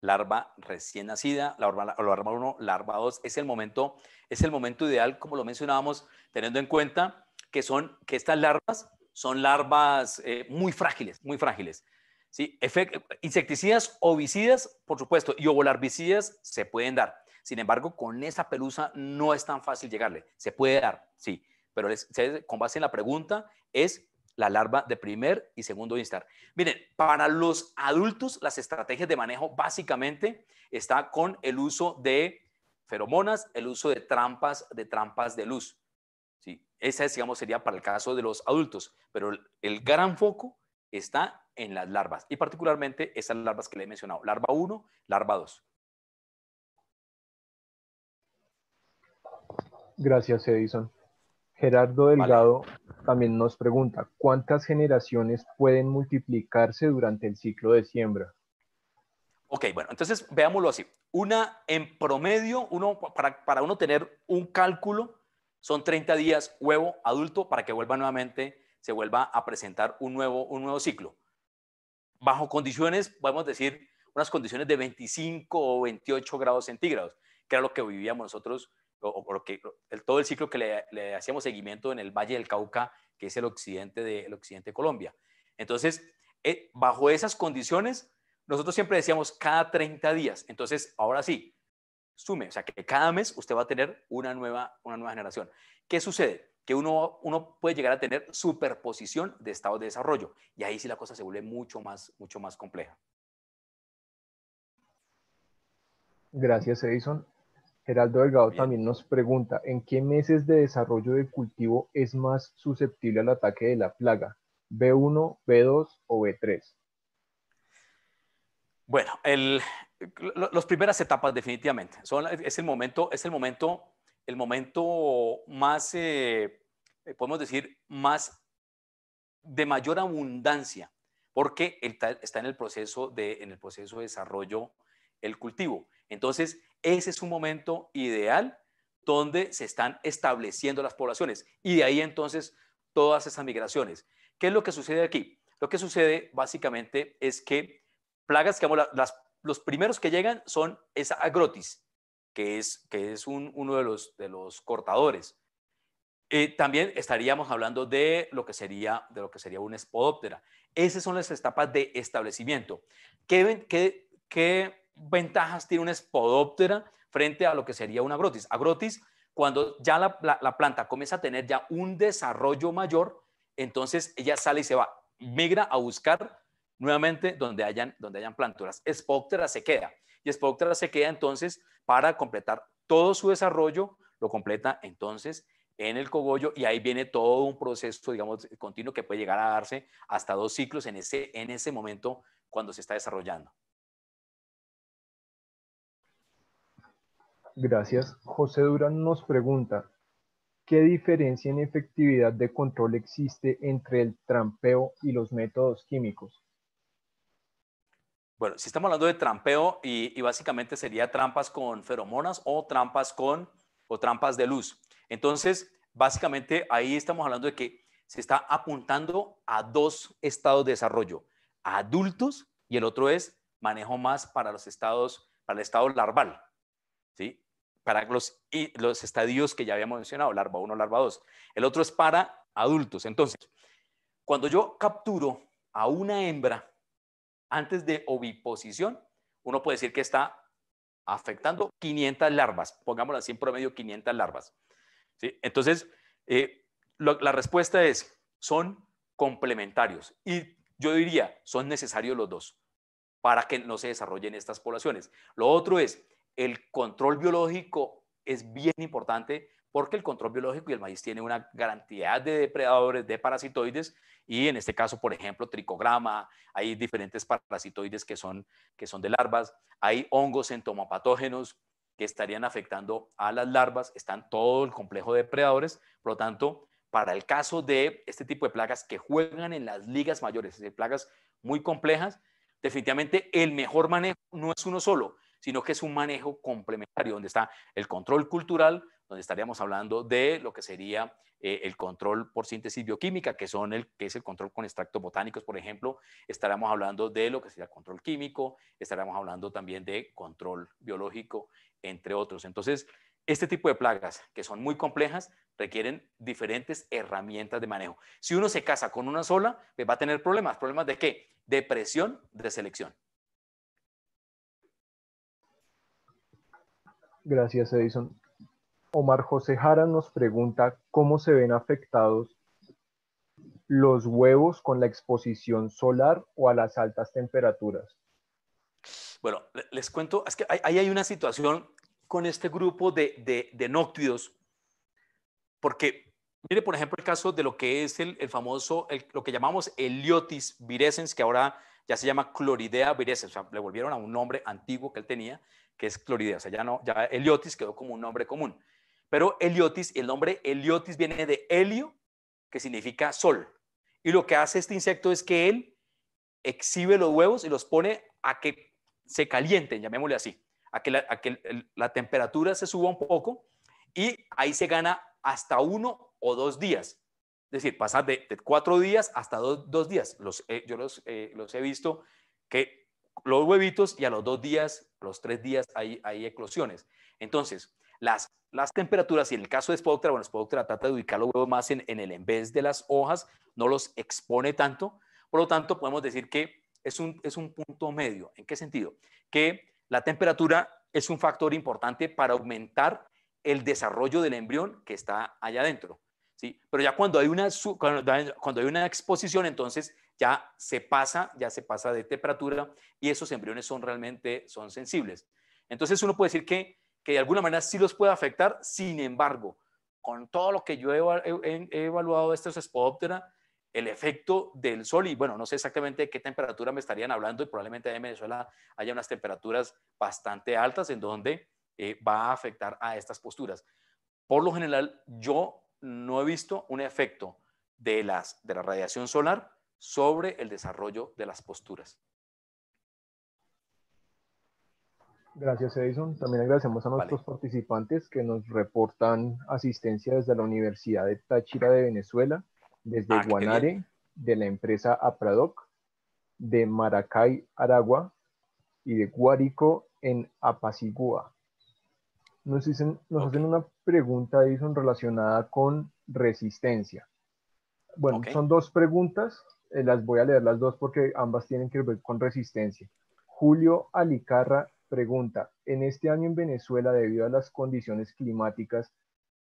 S2: Larva recién nacida, larva, 1, larva 2, es el momento, es el momento ideal, como lo mencionábamos, teniendo en cuenta que son que estas larvas son larvas eh, muy frágiles, muy frágiles. ¿sí? Insecticidas, ovicidas, por supuesto, y ovolarbicidas se pueden dar. Sin embargo, con esa pelusa no es tan fácil llegarle. Se puede dar, sí, pero con base en la pregunta es la larva de primer y segundo instar. Miren, para los adultos las estrategias de manejo básicamente está con el uso de feromonas, el uso de trampas de trampas de luz. Sí, esa digamos sería para el caso de los adultos, pero el, el gran foco está en las larvas y particularmente esas larvas que le he mencionado, larva 1, larva 2.
S1: Gracias, Edison. Gerardo Delgado también nos pregunta, ¿cuántas generaciones pueden multiplicarse durante el ciclo de siembra?
S2: Ok, bueno, entonces veámoslo así. Una en promedio, uno, para, para uno tener un cálculo, son 30 días huevo adulto para que vuelva nuevamente, se vuelva a presentar un nuevo, un nuevo ciclo bajo condiciones, vamos a decir, unas condiciones de 25 o 28 grados centígrados, que era lo que vivíamos nosotros, o, el, todo el ciclo que le, hacíamos seguimiento en el Valle del Cauca, que es el occidente de, occidente Colombia. Entonces, eh, bajo esas condiciones, nosotros siempre decíamos cada 30 días. Entonces, ahora sí, sume, o sea, que cada mes usted va a tener una nueva, una nueva generación. ¿Qué sucede? que uno, uno puede llegar a tener superposición de estado de desarrollo. Y ahí sí la cosa se vuelve mucho más, mucho más compleja.
S1: Gracias, Edison. Geraldo Delgado también nos pregunta, ¿en qué meses de desarrollo de cultivo es más susceptible al ataque de la plaga? ¿B1, B2 o B3?
S2: Bueno, las primeras etapas definitivamente. Son, es, el momento, es el momento el momento más, eh, eh, podemos decir, más de mayor abundancia, porque está en el proceso de, en el proceso de desarrollo el cultivo. Entonces, ese es un momento ideal donde se están estableciendo las poblaciones y de ahí entonces todas esas migraciones. ¿Qué es lo que sucede aquí? Lo que sucede básicamente es que plagas, que los primeros que llegan son esa agrotis, que es, uno de los, de los cortadores. Eh, también estaríamos hablando de lo que sería, de lo que sería una espodóptera. Esas son las etapas de establecimiento. ¿Qué, qué, ventajas tiene una espodóptera frente a lo que sería una agrotis? Agrotis, cuando ya la, planta comienza a tener ya un desarrollo mayor, entonces ella sale y se va, migra a buscar nuevamente donde hayan, donde hayan se queda y Spoctra se queda entonces para completar todo su desarrollo, lo completa entonces en el cogollo y ahí viene todo un proceso, digamos, continuo que puede llegar a darse hasta dos ciclos en ese, en ese momento cuando se está desarrollando.
S1: Gracias. José Durán nos pregunta, ¿qué diferencia en efectividad de control existe entre el trampeo y los métodos químicos?
S2: Bueno, si estamos hablando de trampeo y, básicamente sería trampas con feromonas o trampas con o trampas de luz. Entonces, básicamente ahí estamos hablando de que se está apuntando a dos estados de desarrollo, adultos y el otro es manejo más para los estados, para el estado larval, ¿sí? Para los, los estadios que ya habíamos mencionado, larva 1, larva 2. El otro es para adultos. Entonces, cuando yo capturo a una hembra, antes de oviposición, uno puede decir que está afectando 500 larvas, pongámoslo así en promedio 500 larvas. Entonces, eh, la respuesta es, son complementarios y yo diría, son necesarios los dos para que no se desarrollen estas poblaciones. Lo otro es, el control biológico es bien importante porque el control biológico y el maíz tiene una garantía de depredadores de parasitoides y en este caso, por ejemplo, tricograma, hay diferentes parasitoides que son, que son de larvas, hay hongos entomopatógenos que estarían afectando a las larvas, están todo el complejo de depredadores, por lo tanto, para el caso de este tipo de plagas que juegan en las ligas mayores, decir, plagas muy complejas, definitivamente el mejor manejo no es uno solo, sino que es un manejo complementario, donde está el control cultural, donde estaríamos hablando de lo que sería eh, el control por síntesis bioquímica, que, son el, que es el control con extractos botánicos, por ejemplo, estaríamos hablando de lo que sería control químico, estaríamos hablando también de control biológico, entre otros. Entonces, este tipo de plagas, que son muy complejas, requieren diferentes herramientas de manejo. Si uno se casa con una sola, pues va a tener problemas. ¿Problemas de qué? De presión, de selección.
S1: Gracias, Edison. Omar José Jara nos pregunta cómo se ven afectados los huevos con la exposición solar o a las altas temperaturas.
S2: Bueno, les cuento, es que ahí hay una situación con este grupo de, de, porque mire, por ejemplo, el caso de lo que es el, famoso, lo que llamamos Eliotis virescens, que ahora ya se llama Cloridea virescens, le volvieron a un nombre antiguo que él tenía, que es Cloridea. O sea, ya, no, ya Heliotis quedó como un nombre común. Pero Heliotis, el nombre Heliotis viene de helio, que significa sol. Y lo que hace este insecto es que él exhibe los huevos y los pone a que se calienten, llamémosle así, a que la, temperatura se suba un poco y ahí se gana hasta uno o dos días. Es decir, pasar de, cuatro días hasta dos, días. Los, yo los, eh, los he visto que los huevitos y a los dos días, a los tres días hay, eclosiones. Entonces, las, las, temperaturas, y en el caso de Spodoptera, bueno, Spodoptera trata de ubicar los huevos más en, el en vez de las hojas, no los expone tanto, por lo tanto podemos decir que es un, es un punto medio. ¿En qué sentido? Que la temperatura es un factor importante para aumentar el desarrollo del embrión que está allá adentro. Pero ya cuando hay, una, cuando hay una exposición, entonces ya se pasa, ya se pasa de temperatura y esos embriones son realmente son sensibles. Entonces uno puede decir que, que de alguna manera sí los puede afectar, sin embargo, con todo lo que yo he, evaluado de estos el efecto del sol, y bueno, no sé exactamente de qué temperatura me estarían hablando, y probablemente en Venezuela haya unas temperaturas bastante altas en donde eh, va a afectar a estas posturas. Por lo general, yo no he visto un efecto de, las, de la radiación solar sobre el desarrollo de las posturas.
S1: Gracias, Edison. También agradecemos a nuestros participantes que nos reportan asistencia desde la Universidad de Táchira de Venezuela, desde ah, Guanare, de la empresa Apradoc, de Maracay, Aragua, y de Guárico en Apacigua. Nos hacen una pregunta, relacionada con resistencia. Bueno, son dos preguntas, eh, las voy a leer las dos porque ambas tienen que ver con resistencia. Julio Alicarra pregunta, en este año en Venezuela, debido a las condiciones climáticas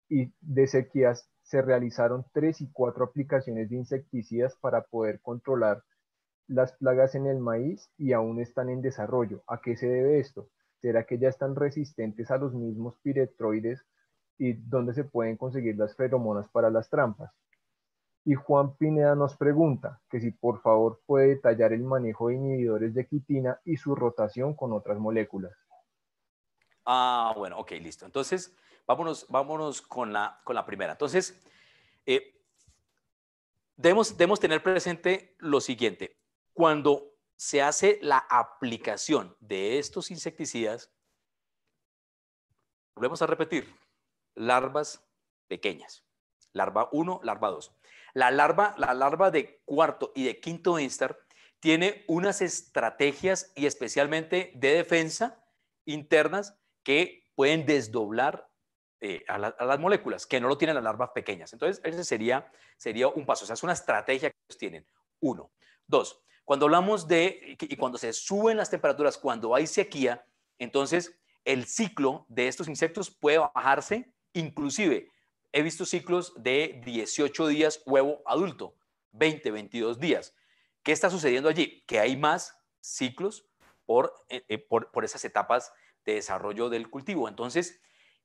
S1: y de sequías, se realizaron tres y cuatro aplicaciones de insecticidas para poder controlar las plagas en el maíz y aún están en desarrollo. ¿A qué se debe esto? ¿Será que ya están resistentes a los mismos piretroides y dónde se pueden conseguir las feromonas para las trampas? Y Juan Pineda nos pregunta que si por favor puede detallar el manejo de inhibidores de quitina y su rotación con otras moléculas.
S2: Ah, bueno, ok, listo. Entonces, vámonos, vámonos con, la, con la primera. Entonces, eh, debemos, debemos tener presente lo siguiente. Cuando se hace la aplicación de estos insecticidas, volvemos a repetir, larvas pequeñas, larva 1, larva 2. La larva, la larva de cuarto y de quinto instar tiene unas estrategias y especialmente de defensa internas que pueden desdoblar eh, a, las moléculas, que no lo tienen las larvas pequeñas. Entonces, ese sería, sería un paso. O sea, es una estrategia que ellos tienen. Uno. Dos, cuando hablamos de, eh, y cuando se suben las temperaturas, cuando hay sequía, entonces el ciclo de estos insectos puede bajarse, inclusive he visto ciclos de 18 días huevo adulto, 20, 22 días. ¿Qué está sucediendo allí? Que hay más ciclos eh, eh, por, por, esas etapas de desarrollo del cultivo. Entonces,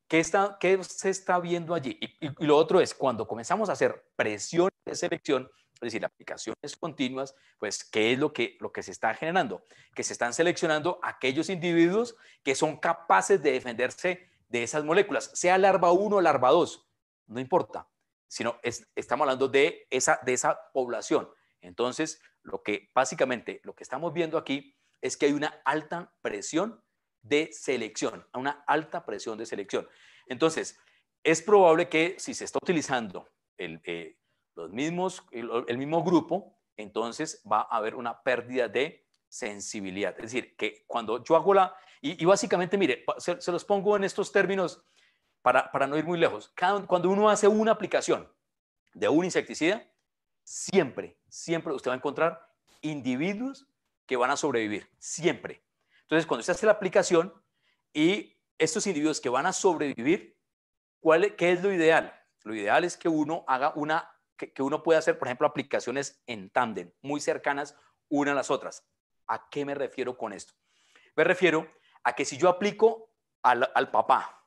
S2: ¿qué, está, qué se está viendo allí? Y, lo otro es, cuando comenzamos a hacer presión de selección, es decir, aplicaciones continuas, pues, ¿qué es lo que, lo que se está generando? Que se están seleccionando aquellos individuos que son capaces de defenderse de esas moléculas, sea larva 1 o larva 2, no importa, sino estamos hablando de esa, de esa población. Entonces, lo que básicamente, lo que estamos viendo aquí es que hay una alta presión de selección, una alta presión de selección. Entonces, es probable que si se está utilizando el, eh, los mismos, el, mismo grupo, entonces va a haber una pérdida de sensibilidad. Es decir, que cuando yo hago la... Y, básicamente, mire, se, se, los pongo en estos términos para, para no ir muy lejos. Cada, cuando uno hace una aplicación de un insecticida, siempre, siempre usted va a encontrar individuos que van a sobrevivir, siempre. Entonces, cuando usted hace la aplicación y estos individuos que van a sobrevivir, ¿cuál, ¿qué es lo ideal? Lo ideal es que uno haga una que, uno puede hacer, por ejemplo, aplicaciones en tándem, muy cercanas una a las otras. ¿A qué me refiero con esto? Me refiero a que si yo aplico al, papá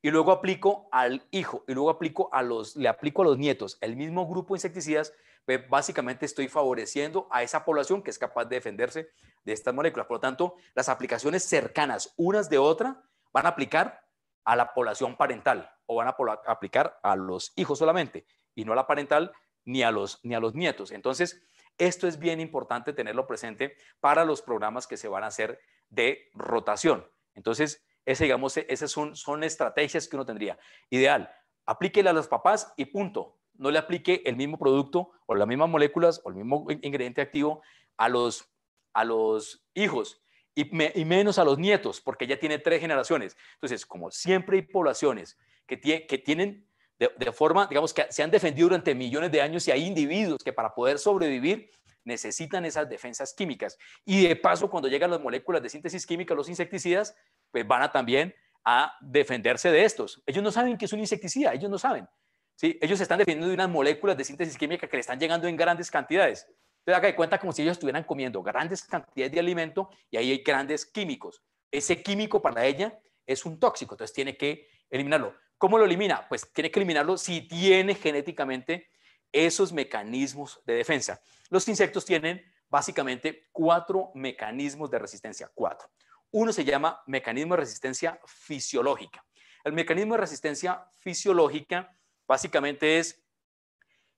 S2: y luego aplico al hijo y luego aplico a los, le aplico a los nietos el mismo grupo de insecticidas, pues, básicamente estoy favoreciendo a esa población que es capaz de defenderse de estas moléculas. Por lo tanto, las aplicaciones cercanas unas de otra van a aplicar a la población parental o van a aplicar a los hijos solamente y no a la parental ni a los, ni a los nietos. Entonces, esto es bien importante tenerlo presente para los programas que se van a hacer de rotación. Entonces, digamos, e, esas son, estrategias que uno tendría. Ideal, aplíquele a los papás y punto. No le aplique el mismo producto o las mismas moléculas o el mismo ingrediente activo a los, a los hijos y, menos a los nietos, porque ya tiene tres generaciones. Entonces, como siempre hay poblaciones que, que tienen de, forma, digamos, que se han defendido durante millones de años y hay individuos que para poder sobrevivir necesitan esas defensas químicas. Y de paso, cuando llegan las moléculas de síntesis química, los insecticidas, pues van a también a defenderse de estos. Ellos no saben que es un insecticida, ellos no saben. ¿sí? Ellos se están defendiendo de unas moléculas de síntesis química que le están llegando en grandes cantidades. te haga de cuenta como si ellos estuvieran comiendo grandes cantidades de alimento y ahí hay grandes químicos. Ese químico para ella es un tóxico, entonces tiene que eliminarlo. ¿Cómo lo elimina? Pues tiene que eliminarlo si tiene genéticamente esos mecanismos de defensa. Los insectos tienen básicamente cuatro mecanismos de resistencia, cuatro. Uno se llama mecanismo de resistencia fisiológica. El mecanismo de resistencia fisiológica básicamente es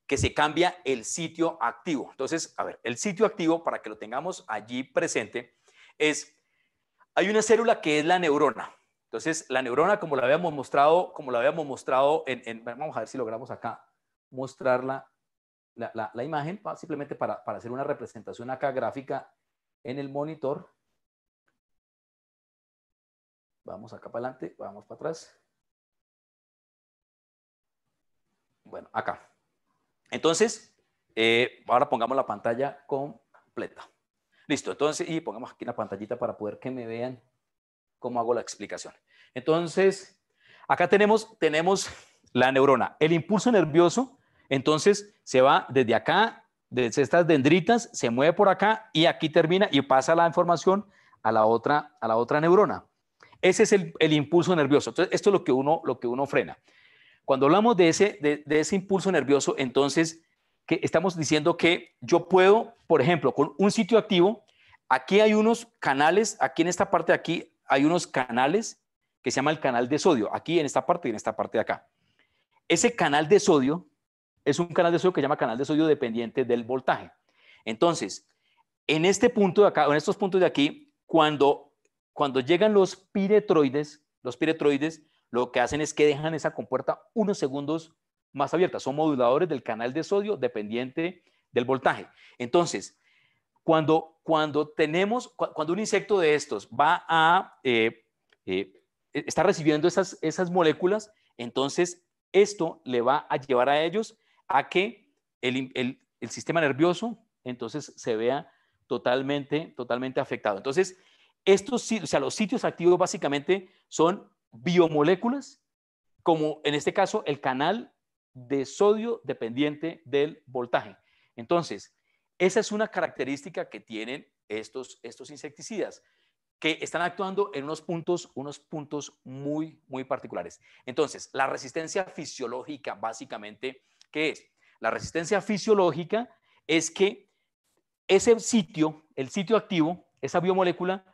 S2: que se cambia el sitio activo. Entonces, a ver, el sitio activo, para que lo tengamos allí presente, es, hay una célula que es la neurona. Entonces, la neurona, como la habíamos mostrado, como la habíamos mostrado en, vamos a ver si logramos acá mostrar la, imagen, simplemente para, hacer una representación acá gráfica en el monitor. Vamos acá para adelante, vamos para atrás. Bueno, acá. Entonces, eh, ahora pongamos la pantalla completa. Listo, entonces, y pongamos aquí una pantallita para poder que me vean cómo hago la explicación. Entonces, acá tenemos, tenemos la neurona. El impulso nervioso, entonces, se va desde acá, desde estas dendritas, se mueve por acá y aquí termina y pasa la información a la otra, a la otra neurona. Ese es el, impulso nervioso. Entonces, esto es lo que uno, lo que uno frena. Cuando hablamos de ese, de, ese impulso nervioso, entonces, que estamos diciendo que yo puedo, por ejemplo, con un sitio activo, aquí hay unos canales, aquí en esta parte de aquí hay unos canales que se llama el canal de sodio, aquí en esta parte y en esta parte de acá. Ese canal de sodio es un canal de sodio que se llama canal de sodio dependiente del voltaje. Entonces, en este punto de acá, en estos puntos de aquí, cuando, cuando llegan los piretroides, los piretroides lo que hacen es que dejan esa compuerta unos segundos más abierta. Son moduladores del canal de sodio dependiente del voltaje. Entonces, cuando cuando tenemos, cuando un insecto de estos va a, estar eh, eh, e, está recibiendo esas, moléculas, entonces esto le va a llevar a ellos a que el, sistema nervioso entonces se vea totalmente, totalmente afectado. Entonces, estos, o sea, los sitios activos básicamente son biomoléculas, como en este caso el canal de sodio dependiente del voltaje. Entonces, esa es una característica que tienen estos, insecticidas, que están actuando en unos puntos, unos puntos muy, muy particulares. Entonces, la resistencia fisiológica, básicamente, ¿qué es? La resistencia fisiológica es que ese sitio, el sitio activo, esa biomolécula,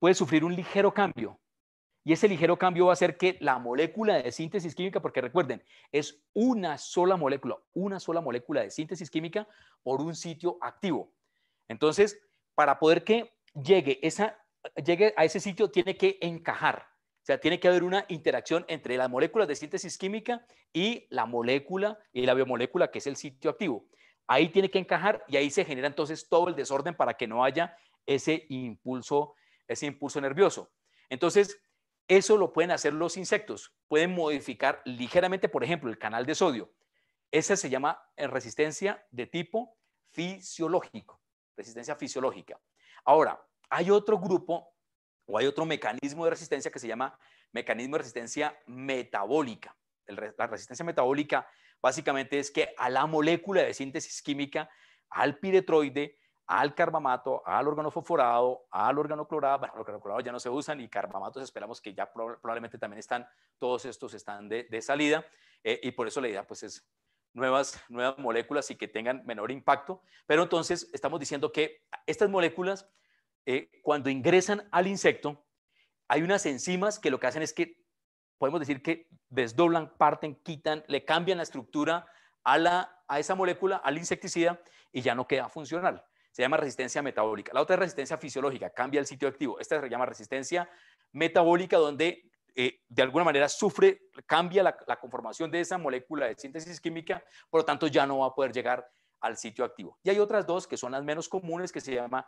S2: puede sufrir un ligero cambio y ese ligero cambio va a hacer que la molécula de síntesis química, porque recuerden, es una sola molécula, una sola molécula de síntesis química por un sitio activo. Entonces, para poder que llegue, esa, llegue a ese sitio, tiene que encajar. O sea, tiene que haber una interacción entre las moléculas de síntesis química y la molécula y la biomolécula, que es el sitio activo. Ahí tiene que encajar y ahí se genera entonces todo el desorden para que no haya ese impulso, ese impulso nervioso. Entonces, eso lo pueden hacer los insectos. Pueden modificar ligeramente, por ejemplo, el canal de sodio. Ese se llama eh, resistencia de tipo fisiológico, resistencia fisiológica. Ahora, hay otro grupo o hay otro mecanismo de resistencia que se llama mecanismo de resistencia metabólica. la resistencia metabólica básicamente es que a la molécula de síntesis química, al piretroide, al carbamato, al órgano fosforado, al órgano clorado. Bueno, el órgano ya no se usan y carbamatos esperamos que ya probablemente también están, todos estos están de, salida eh, y por eso la idea pues es nuevas, nuevas moléculas y que tengan menor impacto. Pero entonces estamos diciendo que estas moléculas eh, cuando ingresan al insecto hay unas enzimas que lo que hacen es que podemos decir que desdoblan, parten, quitan, le cambian la estructura a, a esa molécula, al insecticida, y ya no queda funcional se llama resistencia metabólica. La otra es resistencia fisiológica, cambia el sitio activo. Esta se llama resistencia metabólica, donde eh, de alguna manera sufre, cambia la, conformación de esa molécula de síntesis química, por lo tanto ya no va a poder llegar al sitio activo. Y hay otras dos que son las menos comunes, que se llama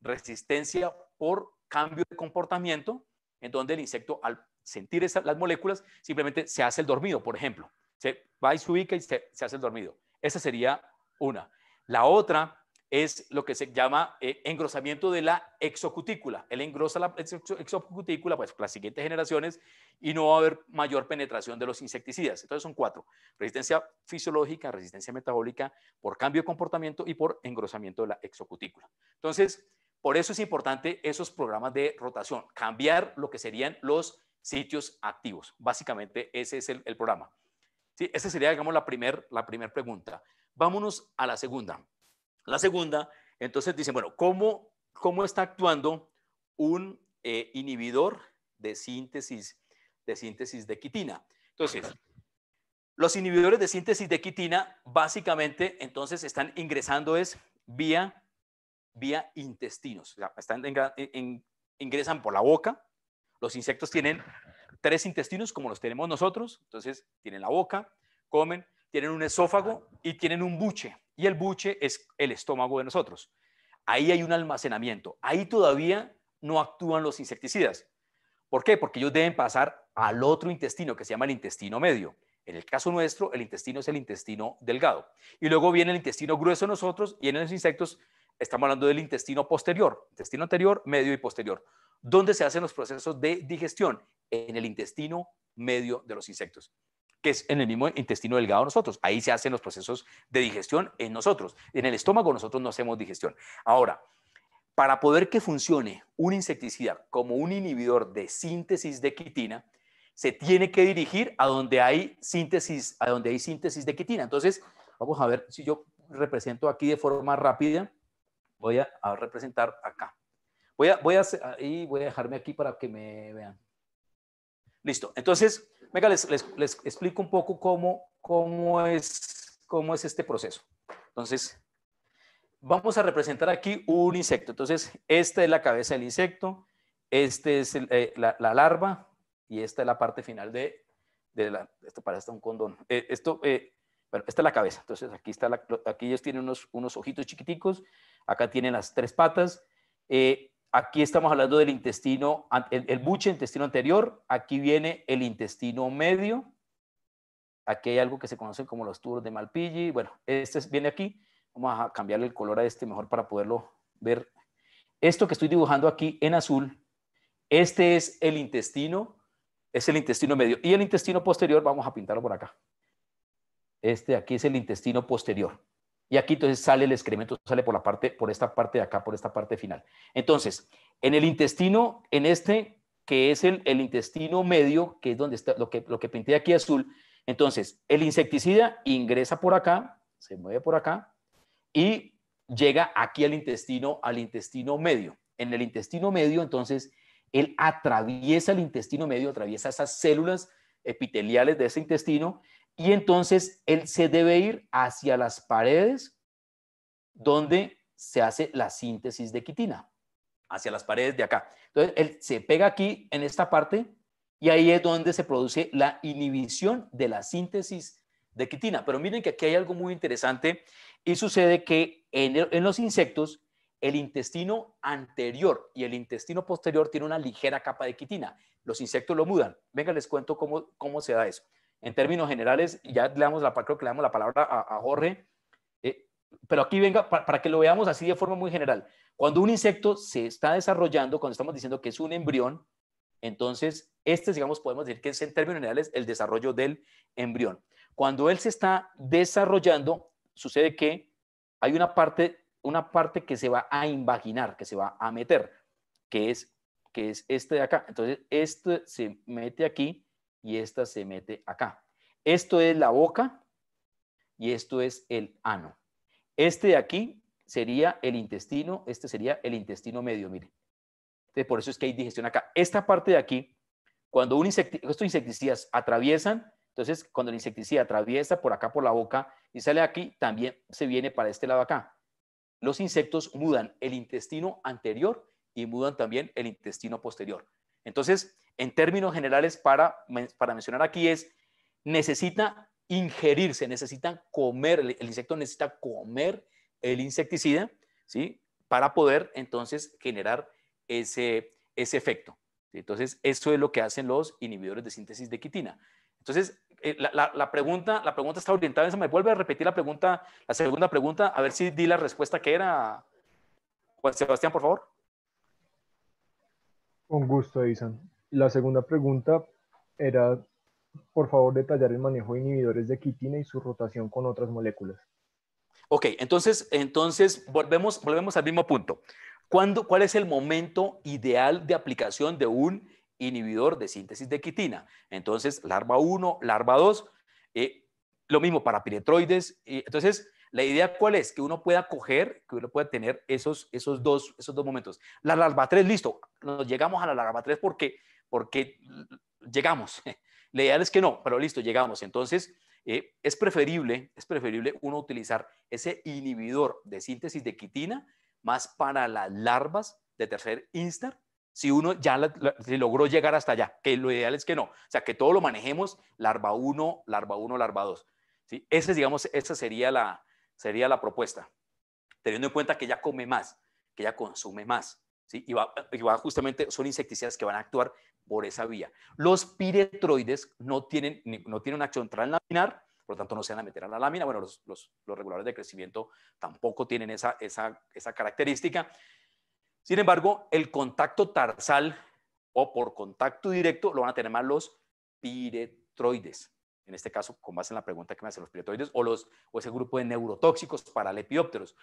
S2: resistencia por cambio de comportamiento, en donde el insecto al sentir las moléculas simplemente se hace el dormido, por ejemplo. Se va y se ubica y se, se hace el dormido. Esa sería una. La otra es lo que se llama eh, engrosamiento de la exocutícula. Él engrosa la exocutícula, pues las siguientes generaciones, y no va a haber mayor penetración de los insecticidas. Entonces son cuatro. Resistencia fisiológica, resistencia metabólica, por cambio de comportamiento y por engrosamiento de la exocutícula. Entonces, por eso es importante esos programas de rotación, cambiar lo que serían los sitios activos. Básicamente ese es el, programa. Sí, esa sería, digamos, la primera la pregunta. Vámonos a la segunda. La segunda, entonces dicen, bueno, ¿cómo, está actuando un eh, inhibidor de síntesis, de síntesis de quitina? Entonces, los inhibidores de síntesis de quitina básicamente entonces están ingresando es vía, vía intestinos, o sea, ingresan por la boca. Los insectos tienen tres intestinos como los tenemos nosotros, entonces tienen la boca, comen, tienen un esófago y tienen un buche. Y el buche es el estómago de nosotros. Ahí hay un almacenamiento. Ahí todavía no actúan los insecticidas. ¿Por qué? Porque ellos deben pasar al otro intestino que se llama el intestino medio. En el caso nuestro, el intestino es el intestino delgado. Y luego viene el intestino grueso de nosotros y en los insectos estamos hablando del intestino posterior, intestino anterior, medio y posterior. ¿Dónde se hacen los procesos de digestión? En el intestino medio de los insectos que es en el mismo intestino delgado nosotros. Ahí se hacen los procesos de digestión en nosotros. En el estómago nosotros no hacemos digestión. Ahora, para poder que funcione un insecticida como un inhibidor de síntesis de quitina, se tiene que dirigir a donde hay síntesis, a donde hay síntesis de quitina. Entonces, vamos a ver si yo represento aquí de forma rápida. Voy a, representar acá. Voy a, voy a, y voy a dejarme aquí para que me vean. Listo. Entonces, Venga, les, explico un poco cómo, es, este proceso. Entonces, vamos a representar aquí un insecto. Entonces, esta es la cabeza del insecto, esta es eh, la, larva y esta es la parte final de, de la, esto parece un condón. Eh, esto, eh, bueno, esta es la cabeza. Entonces, aquí, está aquí ellos tienen unos, ojitos chiquiticos, acá tienen las tres patas. Aquí estamos hablando del intestino, el, el buche intestino anterior, aquí viene el intestino medio, aquí hay algo que se conoce como los tubos de Malpighi, bueno, este viene aquí, vamos a cambiarle el color a este mejor para poderlo ver. Esto que estoy dibujando aquí en azul, este es el intestino, es el intestino medio, y el intestino posterior vamos a pintarlo por acá. Este aquí es el intestino posterior. Y aquí entonces sale el excremento, sale por, la parte, por esta parte de acá, por esta parte final. Entonces, en el intestino, en este, que es el, el intestino medio, que es donde está lo que, lo que pinté aquí azul, entonces el insecticida ingresa por acá, se mueve por acá y llega aquí al intestino, al intestino medio. En el intestino medio, entonces, él atraviesa el intestino medio, atraviesa esas células epiteliales de ese intestino y entonces él se debe ir hacia las paredes donde se hace la síntesis de quitina, hacia las paredes de acá. Entonces él se pega aquí en esta parte y ahí es donde se produce la inhibición de la síntesis de quitina. Pero miren que aquí hay algo muy interesante y sucede que en, los insectos el intestino anterior y el intestino posterior tiene una ligera capa de quitina. Los insectos lo mudan. Venga, les cuento cómo se da eso en términos generales, ya le damos la, creo que le damos la palabra a, Jorge, eh, pero aquí venga, para, que lo veamos así de forma muy general. Cuando un insecto se está desarrollando, cuando estamos diciendo que es un embrión, entonces este, digamos, podemos decir que es en términos generales el desarrollo del embrión. Cuando él se está desarrollando, sucede que hay una parte, una parte que se va a invaginar, que se va a meter, que es, que es este de acá. Entonces, este se mete aquí y esta se mete acá. Esto es la boca y esto es el ano. Este de aquí sería el intestino, este sería el intestino medio, miren. por eso es que hay digestión acá. Esta parte de aquí, cuando un estos insecticidas atraviesan, entonces cuando el insecticida atraviesa por acá por la boca y sale aquí, también se viene para este lado acá. Los insectos mudan el intestino anterior y mudan también el intestino posterior. Entonces, en términos generales, para, mencionar aquí es, necesita ingerirse, necesita comer, el insecto necesita comer el insecticida, ¿sí? Para poder entonces generar ese, efecto. Entonces, eso es lo que hacen los inhibidores de síntesis de quitina. Entonces, eh, la, pregunta, está orientada, me vuelve a repetir la pregunta, la segunda pregunta, a ver si di la respuesta que era, Juan Sebastián, por favor.
S1: Con gusto, Edison. La segunda pregunta era, por favor, detallar el manejo de inhibidores de quitina y su rotación con otras moléculas.
S2: Ok, entonces, entonces volvemos, volvemos al mismo punto. ¿Cuándo, ¿Cuál es el momento ideal de aplicación de un inhibidor de síntesis de quitina? Entonces, larva 1, larva 2, eh, lo mismo para piretroides. Eh, entonces, la idea cuál es? Que uno pueda coger, que uno pueda tener esos, esos, dos, esos dos momentos. La larva 3, listo, nos llegamos a la larva 3 porque, porque llegamos. La idea es que no, pero listo, llegamos. Entonces, eh, es, preferible, es preferible uno utilizar ese inhibidor de síntesis de quitina más para las larvas de tercer instar, si uno ya logró llegar hasta allá, que lo ideal es que no. O sea, que todo lo manejemos larva 1, larva 1, larva 2. ¿sí? Ese, digamos, esa sería la, sería la propuesta, teniendo en cuenta que ya come más, que ya consume más. Y, va, justamente, son insecticidas que van a actuar por esa vía. Los piretroides no tienen, no una acción translaminar, por lo tanto no se van a meter a la lámina. Bueno, los, los, reguladores de crecimiento tampoco tienen esa, esa característica. Sin embargo, el contacto tarsal o por contacto directo lo van a tener más los piretroides en este caso con base en la pregunta que me hacen los piretoides, o, los, o ese grupo de neurotóxicos para lepiópteros,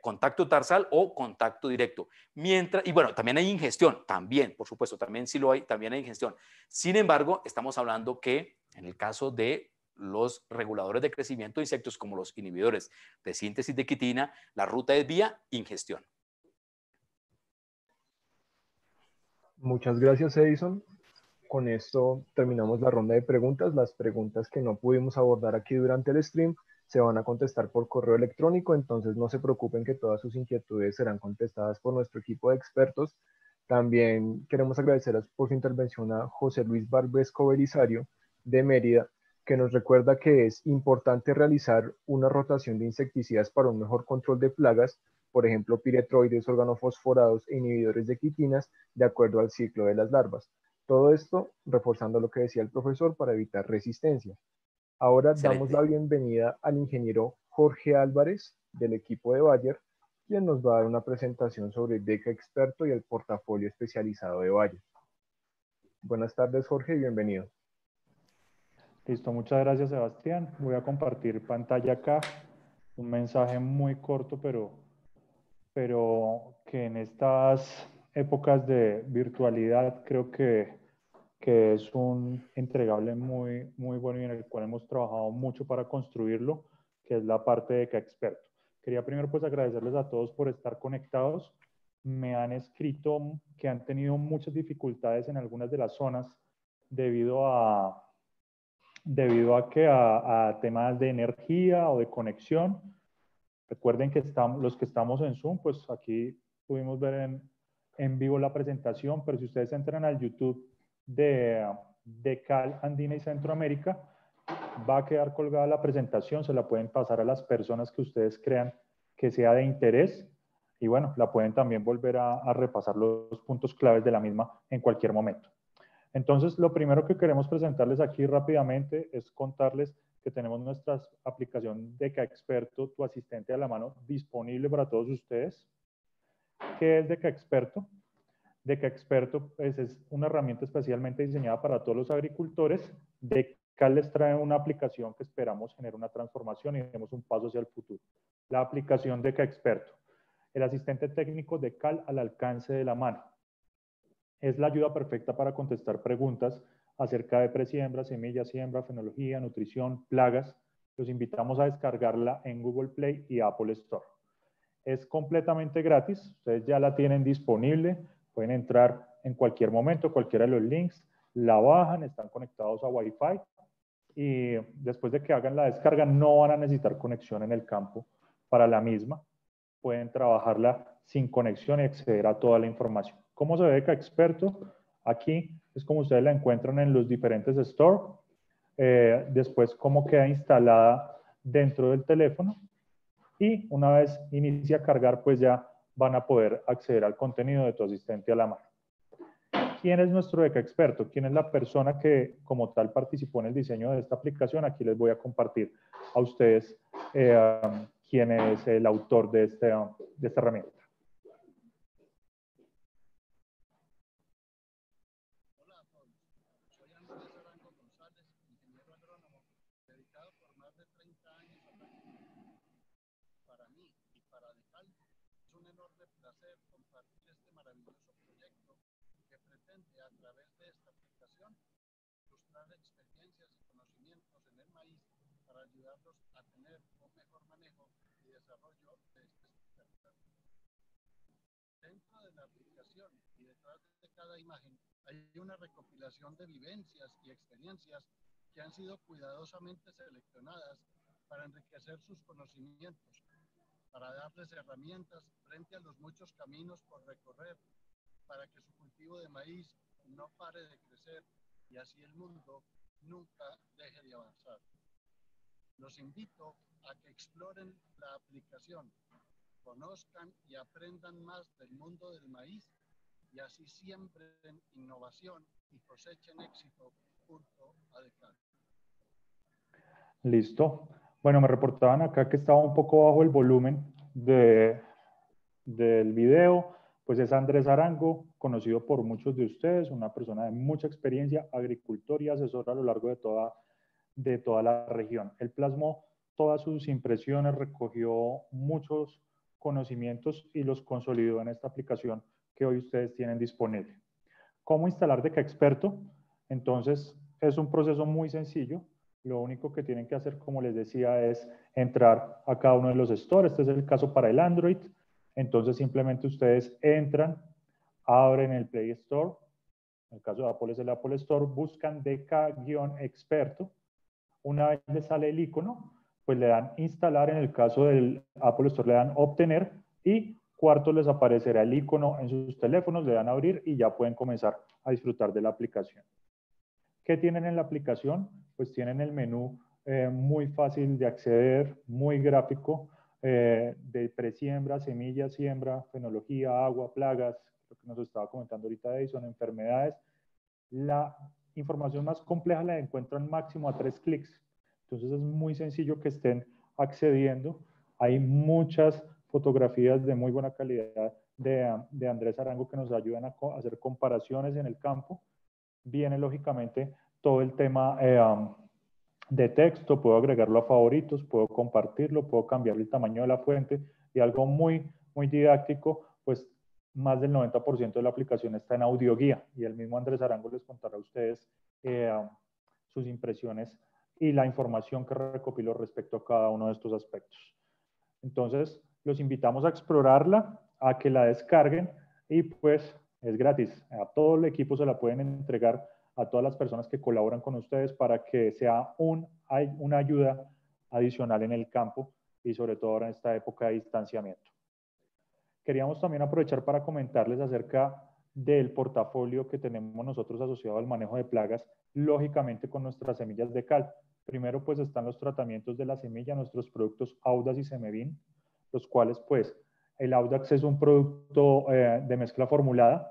S2: contacto tarsal o contacto directo. Mientras, y bueno, también hay ingestión, también, por supuesto, también sí lo hay, también hay ingestión. Sin embargo, estamos hablando que en el caso de los reguladores de crecimiento de insectos como los inhibidores de síntesis de quitina, la ruta es vía ingestión.
S1: Muchas gracias, Edison con esto terminamos la ronda de preguntas. Las preguntas que no pudimos abordar aquí durante el stream se van a contestar por correo electrónico, entonces no se preocupen que todas sus inquietudes serán contestadas por nuestro equipo de expertos. También queremos agradecer por su intervención a José Luis Barbesco Belisario de Mérida, que nos recuerda que es importante realizar una rotación de insecticidas para un mejor control de plagas, por ejemplo, piretroides, organofosforados e inhibidores de quitinas, de acuerdo al ciclo de las larvas. Todo esto reforzando lo que decía el profesor para evitar resistencia. Ahora damos la bienvenida al ingeniero Jorge Álvarez del equipo de Bayer, quien nos va a dar una presentación sobre DECA Experto y el portafolio especializado de Bayer. Buenas tardes
S4: Jorge y bienvenido. Listo, muchas gracias Sebastián. Voy a compartir pantalla acá. Un mensaje muy corto, pero, pero que en estas épocas de virtualidad, creo que, que es un entregable muy, muy bueno y en el cual hemos trabajado mucho para construirlo, que es la parte de que experto Quería primero pues agradecerles a todos por estar conectados. Me han escrito que han tenido muchas dificultades en algunas de las zonas debido a debido a que a, temas de energía o de conexión. Recuerden que estamos, los que estamos en Zoom, pues aquí pudimos ver en, en vivo la presentación, pero si ustedes entran al YouTube de, Cal Andina y Centroamérica, va a quedar colgada la presentación, se la pueden pasar a las personas que ustedes crean que sea de interés y bueno, la pueden también volver a, repasar los puntos claves de la misma en cualquier momento. Entonces, lo primero que queremos presentarles aquí rápidamente es contarles que tenemos nuestra aplicación de Experto, tu asistente a la mano, disponible para todos ustedes. ¿Qué es Deca Experto? Experto pues, es una herramienta especialmente diseñada para todos los agricultores. Deca les trae una aplicación que esperamos generar una transformación y demos un paso hacia el futuro. La aplicación Deca Experto. El asistente técnico de Cal al alcance de la mano. Es la ayuda perfecta para contestar preguntas acerca de presiembra, semilla, siembra, fenología, nutrición, plagas. Los invitamos a descargarla en Google Play y Apple Store es completamente gratis, ustedes ya la tienen disponible, pueden entrar en cualquier momento, cualquiera de los links, la bajan, están conectados a Wi-Fi y después de que hagan la descarga no van a necesitar conexión en el campo para la misma, pueden trabajarla sin conexión y acceder a toda la información. ¿Cómo se ve que experto? Aquí es como ustedes la encuentran en los diferentes stores, eh, después cómo queda instalada dentro del teléfono y una vez inicia a cargar, pues ya van a poder acceder al contenido de tu asistente a la mano. ¿Quién es nuestro ECA experto? ¿Quién es la persona que como tal participó en el diseño de esta aplicación? Aquí les voy a compartir a ustedes eh, um, quién es el autor de, este, de esta herramienta.
S6: de experiencias y conocimientos en el maíz para ayudarlos a tener un mejor manejo y desarrollo de este Dentro de la aplicación y detrás de cada imagen hay una recopilación de vivencias y experiencias que han sido cuidadosamente seleccionadas para enriquecer sus conocimientos, para darles herramientas frente a los muchos caminos por recorrer, para que su cultivo de maíz no pare de crecer y así el mundo nunca deje de avanzar. Los invito a que exploren la aplicación, conozcan y aprendan más del mundo del maíz y así en innovación y cosechen éxito junto a
S4: Listo. Bueno, me reportaban acá que estaba un poco bajo el volumen de, del video pues es Andrés Arango, conocido por muchos de ustedes, una persona de mucha experiencia, agricultor y asesor a lo largo de toda, de toda la región. Él plasmó todas sus impresiones, recogió muchos conocimientos y los consolidó en esta aplicación que hoy ustedes tienen disponible. ¿Cómo instalar Deca Experto? Entonces, es un proceso muy sencillo. Lo único que tienen que hacer, como les decía, es entrar a cada uno de los stores. Este es el caso para el Android. Entonces simplemente ustedes entran, abren el Play Store, en el caso de Apple es el Apple Store, buscan DK-experto. Una vez les sale el icono, pues le dan instalar, en el caso del Apple Store le dan obtener y cuarto les aparecerá el icono en sus teléfonos, le dan abrir y ya pueden comenzar a disfrutar de la aplicación. ¿Qué tienen en la aplicación? Pues tienen el menú eh, muy fácil de acceder, muy gráfico, eh, de presiembra, semilla, siembra, fenología, agua, plagas, lo que nos estaba comentando ahorita Edison, enfermedades. La información más compleja la encuentran máximo a tres clics. Entonces es muy sencillo que estén accediendo. Hay muchas fotografías de muy buena calidad de, Andrés Arango que nos ayudan a, hacer comparaciones en el campo. Viene lógicamente todo el tema eh, de texto, puedo agregarlo a favoritos, puedo compartirlo, puedo cambiar el tamaño de la fuente y algo muy, muy didáctico, pues más del 90% de la aplicación está en audio guía y el mismo Andrés Arango les contará a ustedes eh, um, sus impresiones y la información que recopiló respecto a cada uno de estos aspectos. Entonces, los invitamos a explorarla, a que la descarguen y pues es gratis. A todo el equipo se la pueden entregar a todas las personas que colaboran con ustedes para que sea un, una ayuda adicional en el campo y sobre todo ahora en esta época de distanciamiento. Queríamos también aprovechar para comentarles acerca del portafolio que tenemos nosotros asociado al manejo de plagas, lógicamente con nuestras semillas de cal. Primero pues están los tratamientos de la semilla, nuestros productos Audax y Semevin, los cuales pues el Audax es un producto eh, de mezcla formulada,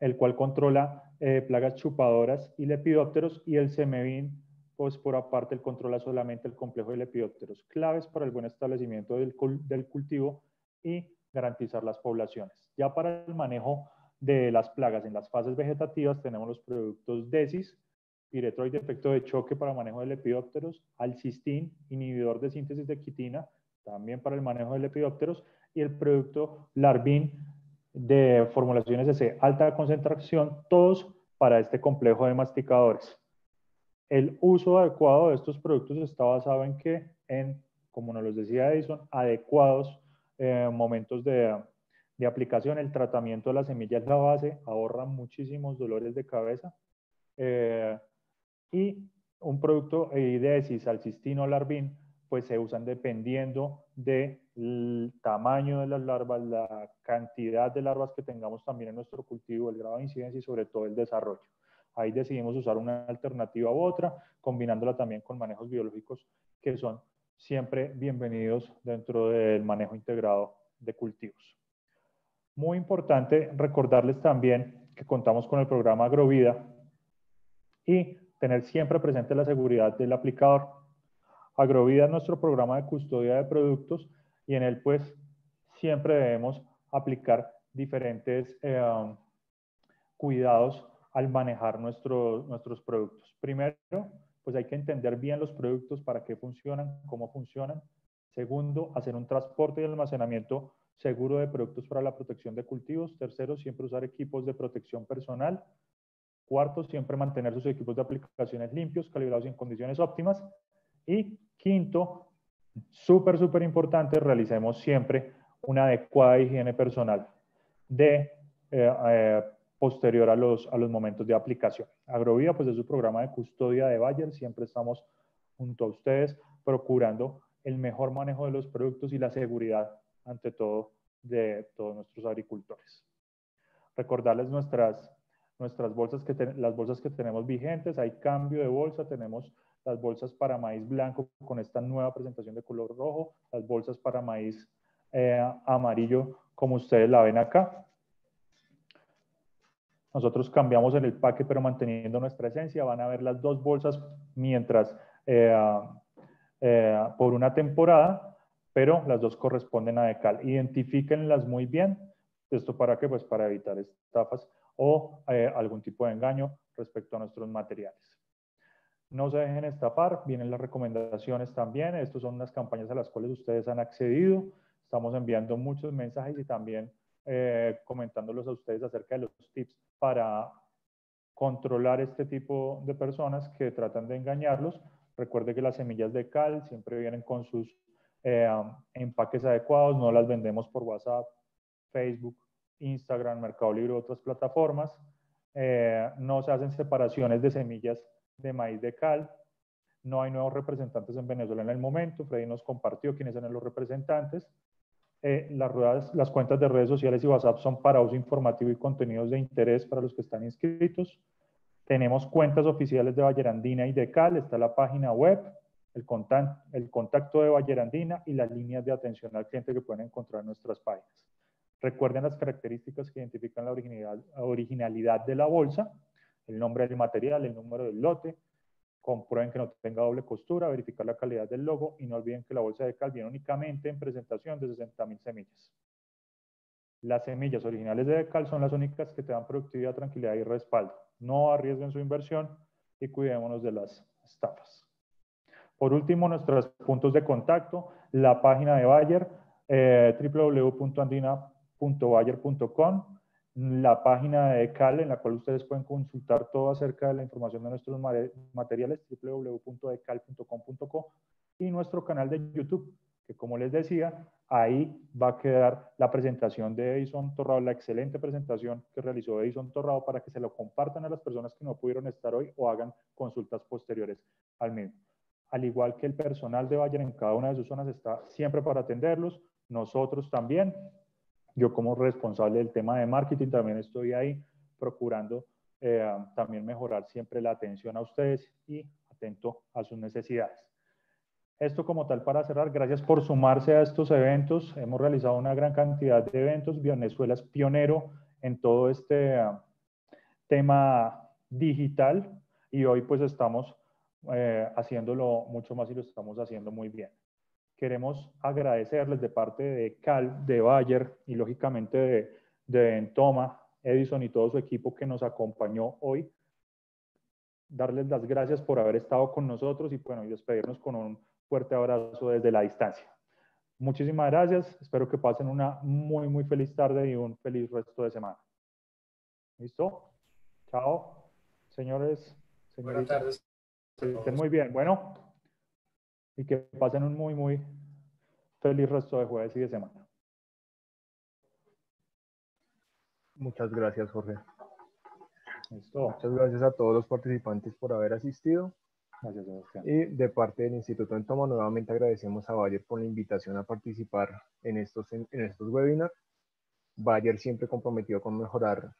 S4: el cual controla eh, plagas chupadoras y lepidópteros y el semevin, pues por aparte, el controla solamente el complejo de lepidópteros, claves para el buen establecimiento del, cultivo y garantizar las poblaciones. Ya para el manejo de las plagas en las fases vegetativas tenemos los productos DESIS, piretroide efecto de choque para manejo de lepidópteros, ALCISTIN, inhibidor de síntesis de quitina, también para el manejo de lepidópteros, y el producto larvin de formulaciones de alta concentración, todos para este complejo de masticadores. El uso adecuado de estos productos está basado en que, en, como nos los decía Edison, adecuados eh, momentos de, aplicación, el tratamiento de las semillas la base ahorra muchísimos dolores de cabeza. Eh, y un producto eh, de salcistino, larvín, pues se usan dependiendo de el tamaño de las larvas, la cantidad de larvas que tengamos también en nuestro cultivo, el grado de incidencia y sobre todo el desarrollo. Ahí decidimos usar una alternativa u otra, combinándola también con manejos biológicos que son siempre bienvenidos dentro del manejo integrado de cultivos. Muy importante recordarles también que contamos con el programa Agrovida y tener siempre presente la seguridad del aplicador. Agrovida es nuestro programa de custodia de productos y en él pues siempre debemos aplicar diferentes eh, um, cuidados al manejar nuestros nuestros productos. Primero, pues hay que entender bien los productos, para qué funcionan, cómo funcionan. Segundo, hacer un transporte y almacenamiento seguro de productos para la protección de cultivos. Tercero, siempre usar equipos de protección personal. Cuarto, siempre mantener sus equipos de aplicaciones limpios, calibrados y en condiciones óptimas. Y quinto, súper, súper importante, realicemos siempre una adecuada higiene personal de eh, eh, posterior a los, momentos de aplicación. Agrovida, pues es su programa de custodia de Bayer, siempre estamos junto a ustedes procurando el mejor manejo de los productos y la seguridad ante todo de todos nuestros agricultores. Recordarles nuestras, nuestras bolsas que las bolsas que tenemos vigentes, hay cambio de bolsa, tenemos las bolsas para maíz blanco con esta nueva presentación de color rojo, las bolsas para maíz eh, amarillo como ustedes la ven acá. Nosotros cambiamos en el paquete, pero manteniendo nuestra esencia. Van a ver las dos bolsas mientras eh, eh, por una temporada, pero las dos corresponden a Decal. Identifíquenlas muy bien. ¿Esto para qué? Pues para evitar estafas o algún tipo de engaño respecto a nuestros materiales. No se dejen estafar, vienen las recomendaciones también. Estas son unas campañas a las cuales ustedes han accedido. Estamos enviando muchos mensajes y también eh, comentándolos a ustedes acerca de los tips para controlar este tipo de personas que tratan de engañarlos. Recuerde que las semillas de cal siempre vienen con sus eh, empaques adecuados, no las vendemos por WhatsApp, Facebook, Instagram, Mercado Libre, otras plataformas. Eh, no se hacen separaciones de semillas de maíz de cal. No hay nuevos representantes en Venezuela en el momento. Freddy nos compartió quiénes eran los representantes. Eh, las, cuentas de redes sociales y WhatsApp son para uso informativo y contenidos de interés para los que están inscritos. Tenemos cuentas oficiales de Vallerandina y de Cal. Está la página web, el, contacto de Vallerandina y las líneas de atención al cliente que pueden encontrar en nuestras páginas. Recuerden las características que identifican la originalidad de la bolsa el nombre del material, el número del lote, comprueben que no tenga doble costura, verificar la calidad del logo y no olviden que la bolsa de cal viene únicamente en presentación de 60.000 semillas. Las semillas originales de cal son las únicas que te dan productividad, tranquilidad y respaldo. No arriesguen su inversión y cuidémonos de las estafas. Por último, nuestros puntos de contacto, la página de Bayer, eh, www.andina.bayer.com la página de ECAL, en la cual ustedes pueden consultar todo acerca de la información de nuestros materiales, www.ecal.com.co, y nuestro canal de YouTube, que como les decía, ahí va a quedar la presentación de Edison Torrado, la excelente presentación que realizó Edison Torrado para que se lo compartan a las personas que no pudieron estar hoy o hagan consultas posteriores al mismo. Al igual que el personal de Bayer en cada una de sus zonas está siempre para atenderlos, nosotros también, yo como responsable del tema de marketing también estoy ahí procurando eh, también mejorar siempre la atención a ustedes y atento a sus necesidades. Esto como tal para cerrar, gracias por sumarse a estos eventos. Hemos realizado una gran cantidad de eventos. Venezuela es pionero en todo este eh, tema digital y hoy pues estamos eh, haciéndolo mucho más y lo estamos haciendo muy bien queremos agradecerles de parte de Cal, de Bayer y lógicamente de, de Entoma, Edison y todo su equipo que nos acompañó hoy. Darles las gracias por haber estado con nosotros y bueno, y despedirnos con un fuerte abrazo desde la distancia. Muchísimas gracias, espero que pasen una muy, muy feliz tarde y un feliz resto de semana. ¿Listo? Chao, señores. Buenas tardes. estén muy bien. Bueno y que pasen un muy, muy feliz resto de jueves y de semana. Muchas gracias, Jorge. Muchas gracias a
S1: todos los participantes por haber asistido. Gracias, Y de parte del Instituto Entoma, nuevamente agradecemos a Bayer por la invitación a participar en estos, en estos webinars. Bayer siempre comprometido con mejorar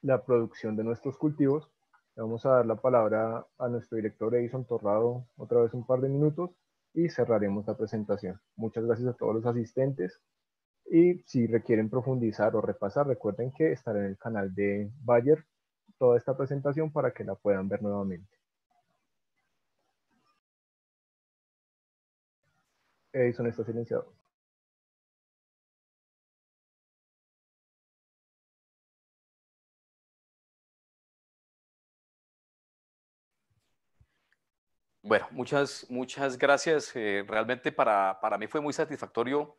S1: la producción de nuestros cultivos le vamos a dar la palabra a nuestro director Edison Torrado otra vez un par de minutos y cerraremos la presentación. Muchas gracias a todos los asistentes y si requieren profundizar o repasar, recuerden que estará en el canal de Bayer toda esta
S5: presentación para que la puedan ver nuevamente. Edison está silenciado.
S2: Bueno, muchas, muchas gracias. Eh, realmente para, mí fue muy satisfactorio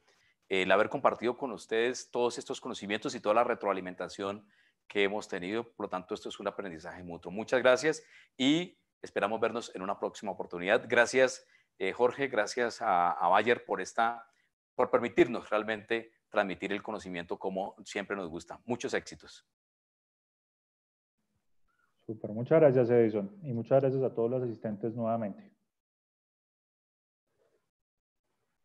S2: eh, el haber compartido con ustedes todos estos conocimientos y toda la retroalimentación que hemos tenido. Por lo tanto, esto es un aprendizaje mutuo. Muchas gracias y esperamos vernos en una próxima oportunidad. Gracias, eh, Jorge, gracias a, a, Bayer por, por permitirnos realmente transmitir el conocimiento como siempre nos gusta. Muchos éxitos.
S4: Super, muchas gracias Edison y muchas gracias a todos los asistentes nuevamente.